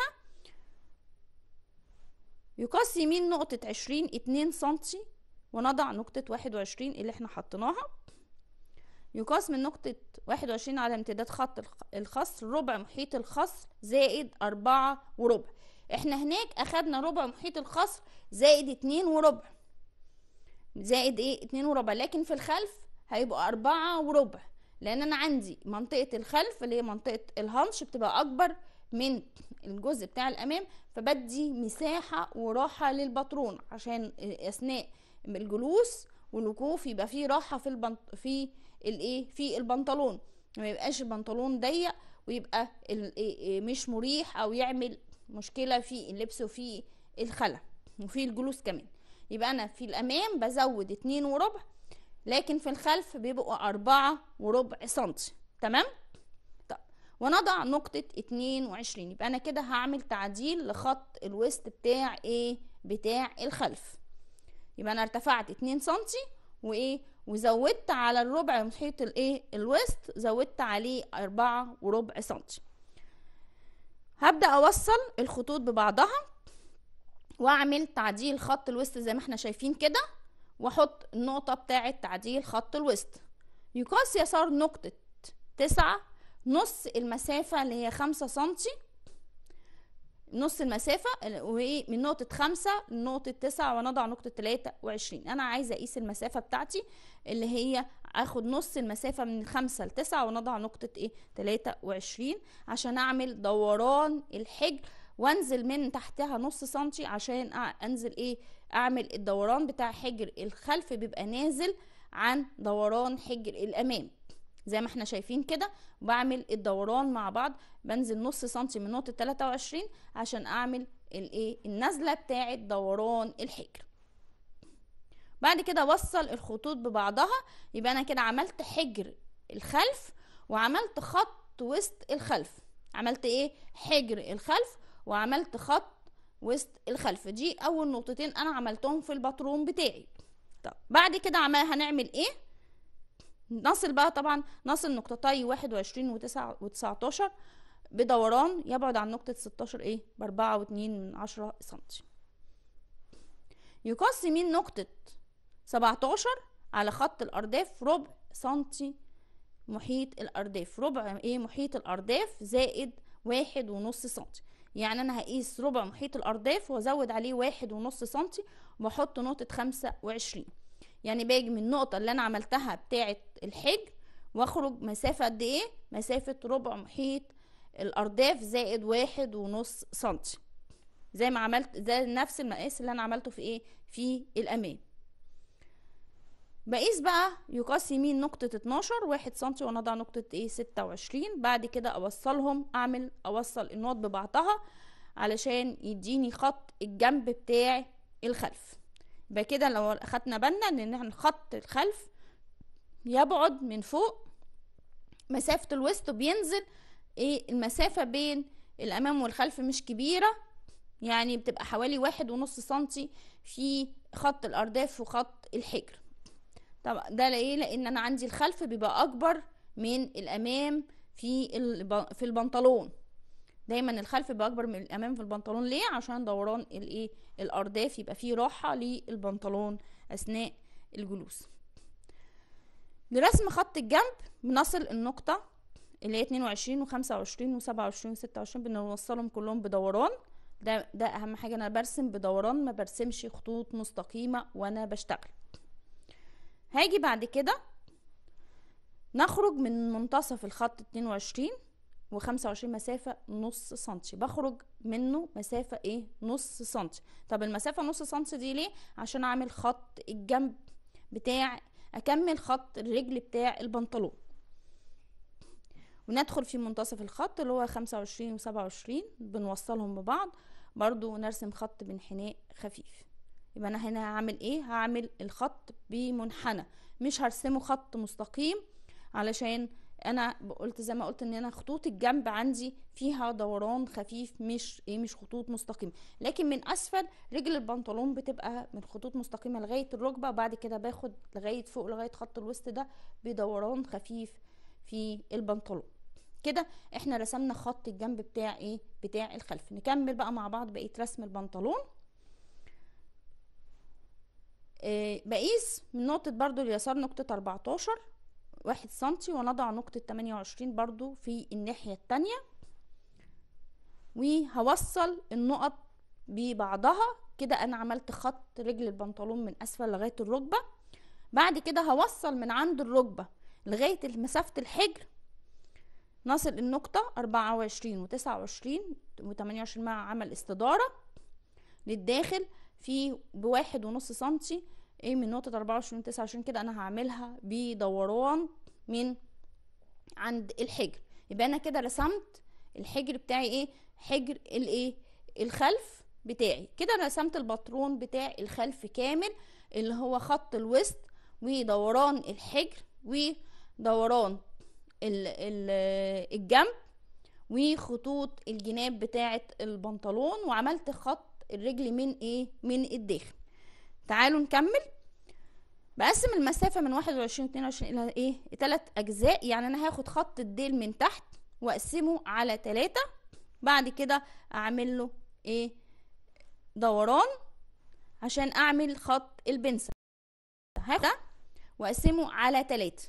يقاس يمين نقطه 20 2 سم ونضع نقطه 21 اللي احنا حطيناها يقاس من نقطة واحد وعشرين على امتداد خط الخصر ربع محيط الخصر زائد أربعة وربع احنا هناك اخدنا ربع محيط الخصر زائد اتنين وربع زائد ايه اتنين وربع لكن في الخلف هيبقى اربعة وربع لان انا عندي منطقة الخلف اللي هي منطقة الهنش بتبقى اكبر من الجزء بتاع الامام فبدي مساحة وراحة للبطرون عشان اثناء الجلوس والوقوف يبقى فيه راحة في البنط في الايه في البنطلون ما يبقاش البنطلون ضيق ويبقى إيه، إيه، مش مريح او يعمل مشكلة في اللبس وفي الخلع وفي الجلوس كمان يبقى انا في الامام بزود اتنين وربع لكن في الخلف بيبقوا اربعة وربع سنتي تمام طب ونضع نقطة اتنين وعشرين يبقى انا كده هعمل تعديل لخط الوسط بتاع ايه بتاع الخلف يبقى انا ارتفعت اتنين سنتي وايه وزودت على الربع محيط الايه الوسط زودت عليه اربعة وربع سنتي هبدأ اوصل الخطوط ببعضها واعمل تعديل خط الوسط زي ما احنا شايفين كده واحط النقطة بتاعة تعديل خط الوسط يقاس يسار نقطة تسعة نص المسافة اللي هي خمسة سنتي نص المسافة وهي من نقطة خمسة لنقطة تسعة ونضع نقطة تلاتة وعشرين أنا عايزة أقيس المسافة بتاعتي اللي هي أخد نص المسافة من خمسة لتسعة ونضع نقطة إيه تلاتة وعشرين عشان أعمل دوران الحجر وانزل من تحتها نص سنتي عشان انزل ايه اعمل الدوران بتاع حجر الخلف بيبقى نازل عن دوران حجر الامام زي ما احنا شايفين كده بعمل الدوران مع بعض بنزل نص سنتي من نقطة 23 عشان اعمل الايه النزلة بتاعة دوران الحجر بعد كده وصل الخطوط ببعضها يبقى انا كده عملت حجر الخلف وعملت خط وسط الخلف عملت ايه حجر الخلف وعملت خط وسط الخلف دي اول نقطتين انا عملتهم في الباترون بتاعي طب بعد كده عمال هنعمل ايه نصل بقى طبعا نصل نقطتي واحد وعشرين وتسعة وتسعتاشر بدوران يبعد عن نقطة ستاشر ايه باربعة واتنين من عشرة سنتي يقسمين نقطة سبعتاشر على خط الأرداف ربع سنتي محيط الأرداف ربع ايه محيط الأرداف زائد واحد ونص سنتي يعني أنا هقيس ربع محيط الأرداف وأزود عليه واحد ونص سنتي وأحط نقطة خمسة وعشرين يعني باجي من النقطه اللي انا عملتها بتاعه الحج واخرج مسافه قد ايه مسافه ربع محيط الارداف زائد واحد ونص سنتي زي ما عملت ده نفس المقاس اللي انا عملته في ايه في الامام بقيس بقى يقاس يمين نقطة اتناشر واحد سنتي ونضع نقطة ايه ستة وعشرين بعد كده اوصلهم اعمل اوصل النقط ببعضها علشان يديني خط الجنب بتاع الخلف بكده لو خدنا بالنا ان الخط الخلف يبعد من فوق مسافة الوسط بينزل ايه المسافة بين الامام والخلف مش كبيرة يعني بتبقى حوالي واحد ونص سنتي في خط الارداف وخط الحجر طب ده ليه لان انا عندي الخلف بيبقى اكبر من الامام في في البنطلون دايما الخلف بيبقى اكبر من الامام في البنطلون ليه عشان دوران الايه الارداف يبقى فيه راحه للبنطلون اثناء الجلوس لرسم خط الجنب بنصل النقطه اللي هي 22 و25 و27 و26 بنوصلهم كلهم بدوران ده ده اهم حاجه انا برسم بدوران ما برسمش خطوط مستقيمه وانا بشتغل هاجي بعد كده نخرج من منتصف الخط 22 و25 مسافه نص سنتي بخرج منه مسافه ايه نص سنتي طب المسافه نص سنتي دي ليه عشان اعمل خط الجنب بتاع اكمل خط الرجل بتاع البنطلون وندخل في منتصف الخط اللي هو خمسة وعشرين وسبعة وعشرين بنوصلهم ببعض برضو نرسم خط بانحناء خفيف يبقى انا هنا هعمل ايه هعمل الخط بمنحنى مش هرسمه خط مستقيم علشان انا قلت زي ما قلت ان انا خطوط الجنب عندي فيها دوران خفيف مش ايه مش خطوط مستقيمه لكن من اسفل رجل البنطلون بتبقى من خطوط مستقيمه لغايه الركبه وبعد كده باخد لغايه فوق لغايه خط الوسط ده بدوران خفيف في البنطلون كده احنا رسمنا خط الجنب بتاع ايه بتاع الخلف نكمل بقى مع بعض بقيه رسم البنطلون آه، بقيس من نقطة برضو اليسار نقطة 14 واحد سنتي ونضع نقطة تمانية وعشرين برضو في الناحية التانية وهوصل النقط ببعضها كده انا عملت خط رجل البنطلون من اسفل لغاية الركبة بعد كده هوصل من عند الركبة لغاية مسافة الحجر نصل النقطة أربعة وعشرين وتسعة وعشرين وتمانية وعشرين مع عمل استدارة للداخل في بواحد ونص سنتي ايه من نقطة اربعة وعشرين تسعة وعشرين كده انا هعملها بدوران من عند الحجر يبقى انا كده رسمت الحجر بتاعي ايه حجر الايه الخلف بتاعي كده انا رسمت الباترون بتاع الخلف كامل اللي هو خط الوسط ودوران الحجر ودوران الجنب وخطوط الجناب بتاعة البنطلون وعملت خط الرجل من ايه من الداخل تعالوا نكمل بقسم المسافه من 21 22 الى ايه ثلاث اجزاء يعني انا هاخد خط الديل من تحت واقسمه على تلاتة. بعد كده اعمل له ايه دوران عشان اعمل خط البنسه هاخد واقسمه على تلاتة.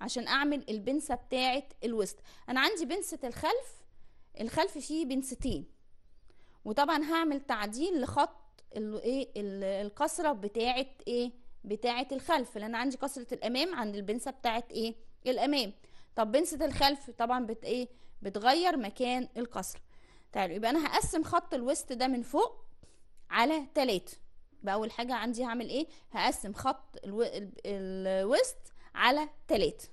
عشان اعمل البنسه بتاعه الوسط انا عندي بنسه الخلف الخلف فيه بنستين وطبعا هعمل تعديل لخط ايه القصره بتاعه ايه بتاعه الخلف لان عندي كسره الامام عند البنسه بتاعه ايه الامام طب بنسه الخلف طبعا بت ايه بتغير مكان الكسره تعالوا طيب، يبقى انا هقسم خط الوسط ده من فوق على تلاتة. يبقى اول حاجه عندي هعمل ايه هقسم خط الو... ال... الوسط على تلاتة.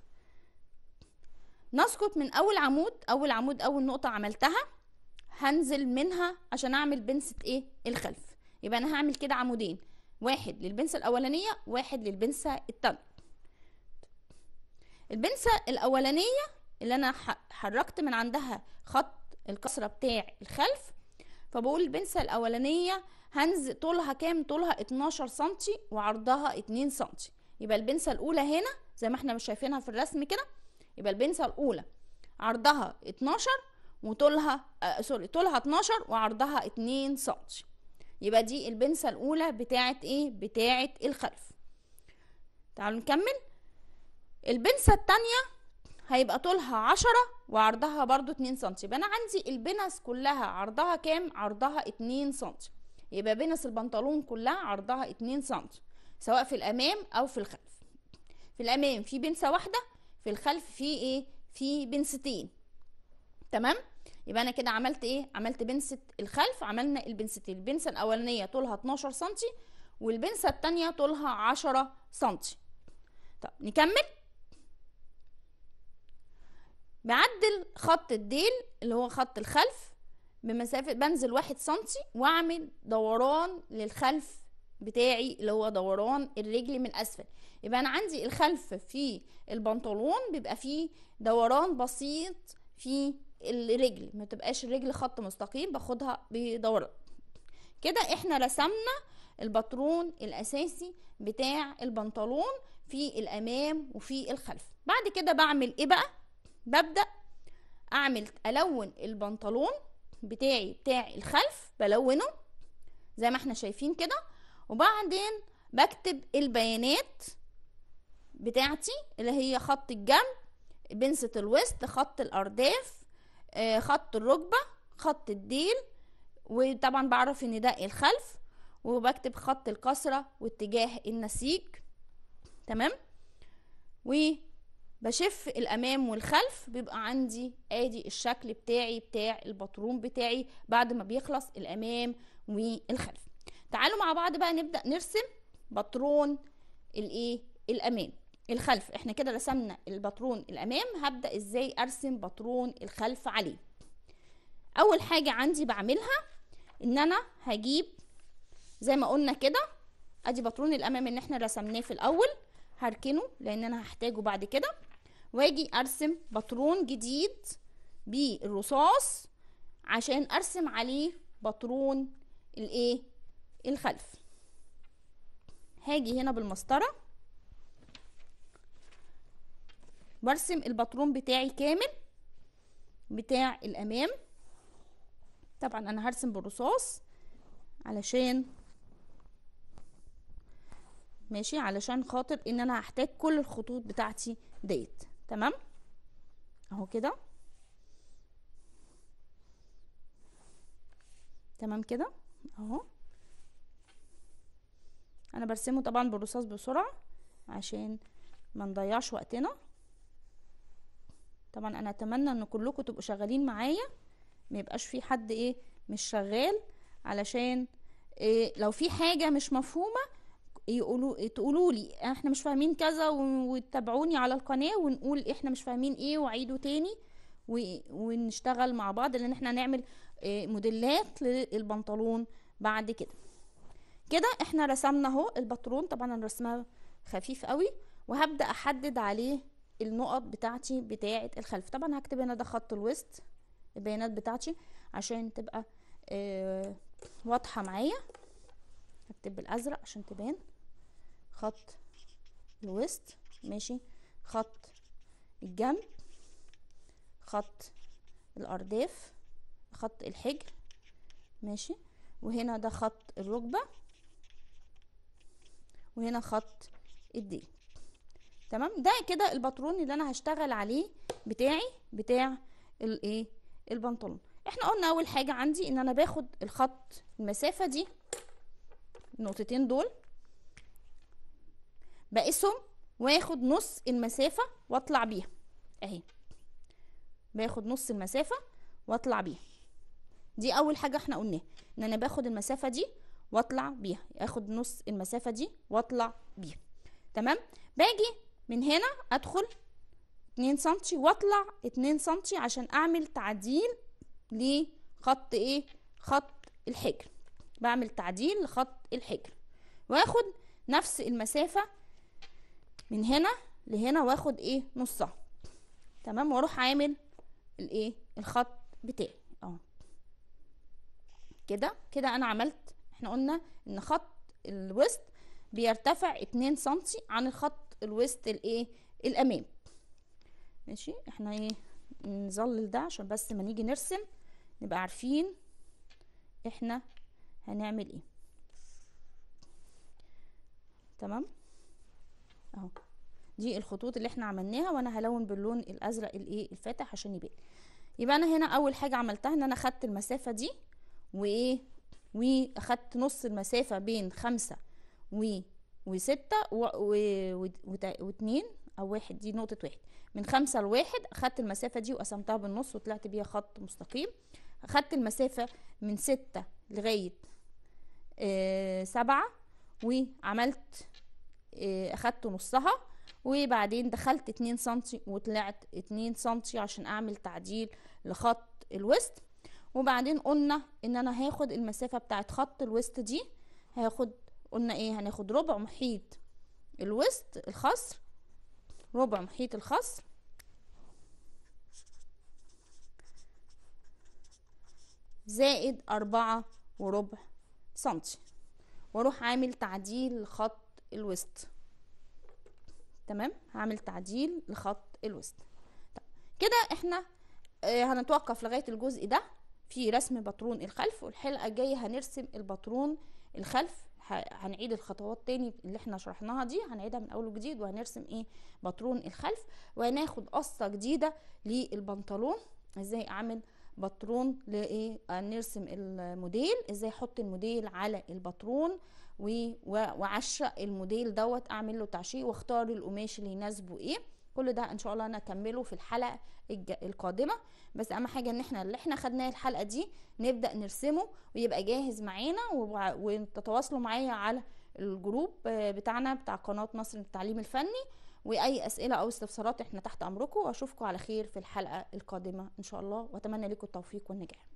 نسقط من اول عمود اول عمود اول نقطه عملتها هنزل منها عشان اعمل بنسه ايه الخلف يبقى انا هعمل كده عمودين واحد للبنسة الأولانية واحد للبنسة التانية البنسة الأولانية اللي أنا حركت من عندها خط الكسرة بتاع الخلف فبقول البنسة الأولانية هنز طولها كام طولها 12 سنتي وعرضها 2 سنتي يبقى البنسة الأولى هنا زي ما احنا مش شايفينها في الرسم كده يبقى البنسة الأولى عرضها 12 وطولها آه سوري طولها 12 وعرضها 2 سنتي يبقى دي البنسة الاولى بتاعة ايه بتاعة الخلف تعالوا نكمل البنسة التانية هيبقى طولها عشرة وعرضها برضو اتنين سنتي يبقى انا عندي البنس كلها عرضها كام عرضها اتنين سنتي يبقى بنس البنطلون كلها عرضها اتنين سنتي سواء في الامام او في الخلف في الامام في بنسة واحدة في الخلف في ايه في بنستين تمام يبقى انا كده عملت ايه عملت بنسه الخلف عملنا البنستين البنسه الاولانيه طولها 12 سم والبنسه الثانيه طولها 10 سم طب نكمل بعدل خط الديل اللي هو خط الخلف بمسافة بنزل واحد سنتي واعمل دوران للخلف بتاعي اللي هو دوران الرجل من اسفل يبقى انا عندي الخلف في البنطلون بيبقى فيه دوران بسيط في الرجل ما تبقاش الرجل خط مستقيم باخدها بدورة كده احنا رسمنا الباترون الاساسي بتاع البنطلون في الامام وفي الخلف بعد كده بعمل ايه بقى ببدا اعمل الون البنطلون بتاعي بتاع الخلف بلونه زي ما احنا شايفين كده وبعدين بكتب البيانات بتاعتي اللي هي خط الجنب بنسة الوسط خط الارداف آه، خط الركبة خط الديل وطبعا بعرف ان ده الخلف وبكتب خط الكسرة واتجاه النسيج تمام وبشف الامام والخلف بيبقى عندي ادي الشكل بتاعي بتاع البطرون بتاعي بعد ما بيخلص الامام والخلف تعالوا مع بعض بقى نبدأ نرسم بطرون الايه الامام الخلف احنا كده رسمنا البطرون الامام هبدا ازاي ارسم بطرون الخلف عليه اول حاجه عندي بعملها ان انا هجيب زي ما قلنا كده ادي بطرون الامام اللي احنا رسمناه في الاول هركنه لان انا هحتاجه بعد كده واجي ارسم بطرون جديد بالرصاص عشان ارسم عليه بطرون الايه الخلف هاجي هنا بالمسطره برسم الباترون بتاعي كامل بتاع الامام طبعا انا هرسم بالرصاص علشان ماشي علشان خاطر ان انا هحتاج كل الخطوط بتاعتي ديت تمام اهو كده تمام كده اهو انا برسمه طبعا بالرصاص بسرعه عشان ما نضيعش وقتنا طبعا انا اتمنى ان كلكم تبقوا شغالين معايا ما يبقاش في حد ايه مش شغال علشان إيه لو في حاجه مش مفهومه يقولوا تقولوا لي احنا مش فاهمين كذا وتتابعوني على القناه ونقول احنا مش فاهمين ايه وعيدوا تاني ونشتغل مع بعض لان احنا هنعمل إيه، موديلات للبنطلون بعد كده كده احنا رسمنا اهو الباترون طبعا انا رسمها خفيف قوي وهبدا احدد عليه النقط بتاعتي بتاعة الخلف طبعا هكتب هنا ده خط الوسط البيانات بتاعتي عشان تبقى آه واضحة معايا هكتب بالازرق عشان تبان خط الوسط ماشي خط الجنب خط الارداف خط الحجر ماشي وهنا ده خط الركبة وهنا خط الديل تمام ده كده الباترون اللي انا هشتغل عليه بتاعي بتاع الايه البنطلون احنا قلنا اول حاجه عندي ان انا باخد الخط المسافه دي النقطتين دول بقيسهم واخد نص المسافه واطلع بيها اهي باخد نص المسافه واطلع بيها دي اول حاجه احنا قلناها ان انا باخد المسافه دي واطلع بيها اخد نص المسافه دي واطلع بيها تمام باجي من هنا ادخل اتنين سم واطلع اتنين سم عشان اعمل تعديل لخط ايه خط الحجر بعمل تعديل لخط الحجر واخد نفس المسافة من هنا لهنا واخد ايه نصها تمام واروح عامل الايه الخط بتاعي اهو كده كده انا عملت احنا قلنا ان خط الوسط بيرتفع اتنين سم عن الخط الوسط الايه الامام ماشي احنا ايه نظلل ده عشان بس ما نيجي نرسم نبقى عارفين احنا هنعمل ايه تمام اهو دي الخطوط اللي احنا عملناها وانا هلون باللون الازرق الايه الفاتح عشان يبان يبقى انا هنا اول حاجه عملتها ان انا خدت المسافه دي وايه واخدت نص المسافه بين خمسة و وستة و... و... و... واتنين أو واحد دي نقطة واحد من خمسة لواحد أخدت المسافة دي وقسمتها بالنص وطلعت بيها خط مستقيم أخدت المسافة من ستة لغاية آه سبعة وعملت آه أخدت نصها وبعدين دخلت اتنين سنتي وطلعت اتنين سنتي عشان أعمل تعديل لخط الوسط وبعدين قلنا إن أنا هاخد المسافة بتاعت خط الوسط دي هاخد قلنا ايه هناخد ربع محيط الوسط الخصر ربع محيط الخصر زائد أربعة وربع سنتي واروح عامل تعديل لخط الوسط تمام هعمل تعديل لخط الوسط طيب. كده احنا آه، هنتوقف لغايه الجزء ده في رسم بطرون الخلف والحلقه الجايه هنرسم البطرون الخلف هنعيد الخطوات تاني اللي احنا شرحناها دي هنعيدها من اول وجديد وهنرسم ايه بطرون الخلف وهناخد قصه جديده للبنطلون ازاي اعمل بطرون لايه نرسم الموديل ازاي احط الموديل على البطرون وعشق الموديل دوت اعمل له تعشيق واختار القماش اللي يناسبه ايه كل ده ان شاء الله اكمله في الحلقه القادمه بس اهم حاجه ان احنا اللي احنا خدناه الحلقه دي نبدا نرسمه ويبقى جاهز معانا وتتواصلوا معايا على الجروب آه، بتاعنا بتاع قناه مصر للتعليم الفني واي اسئله او استفسارات احنا تحت امركم واشوفكم على خير في الحلقه القادمه ان شاء الله واتمنى لكم التوفيق والنجاح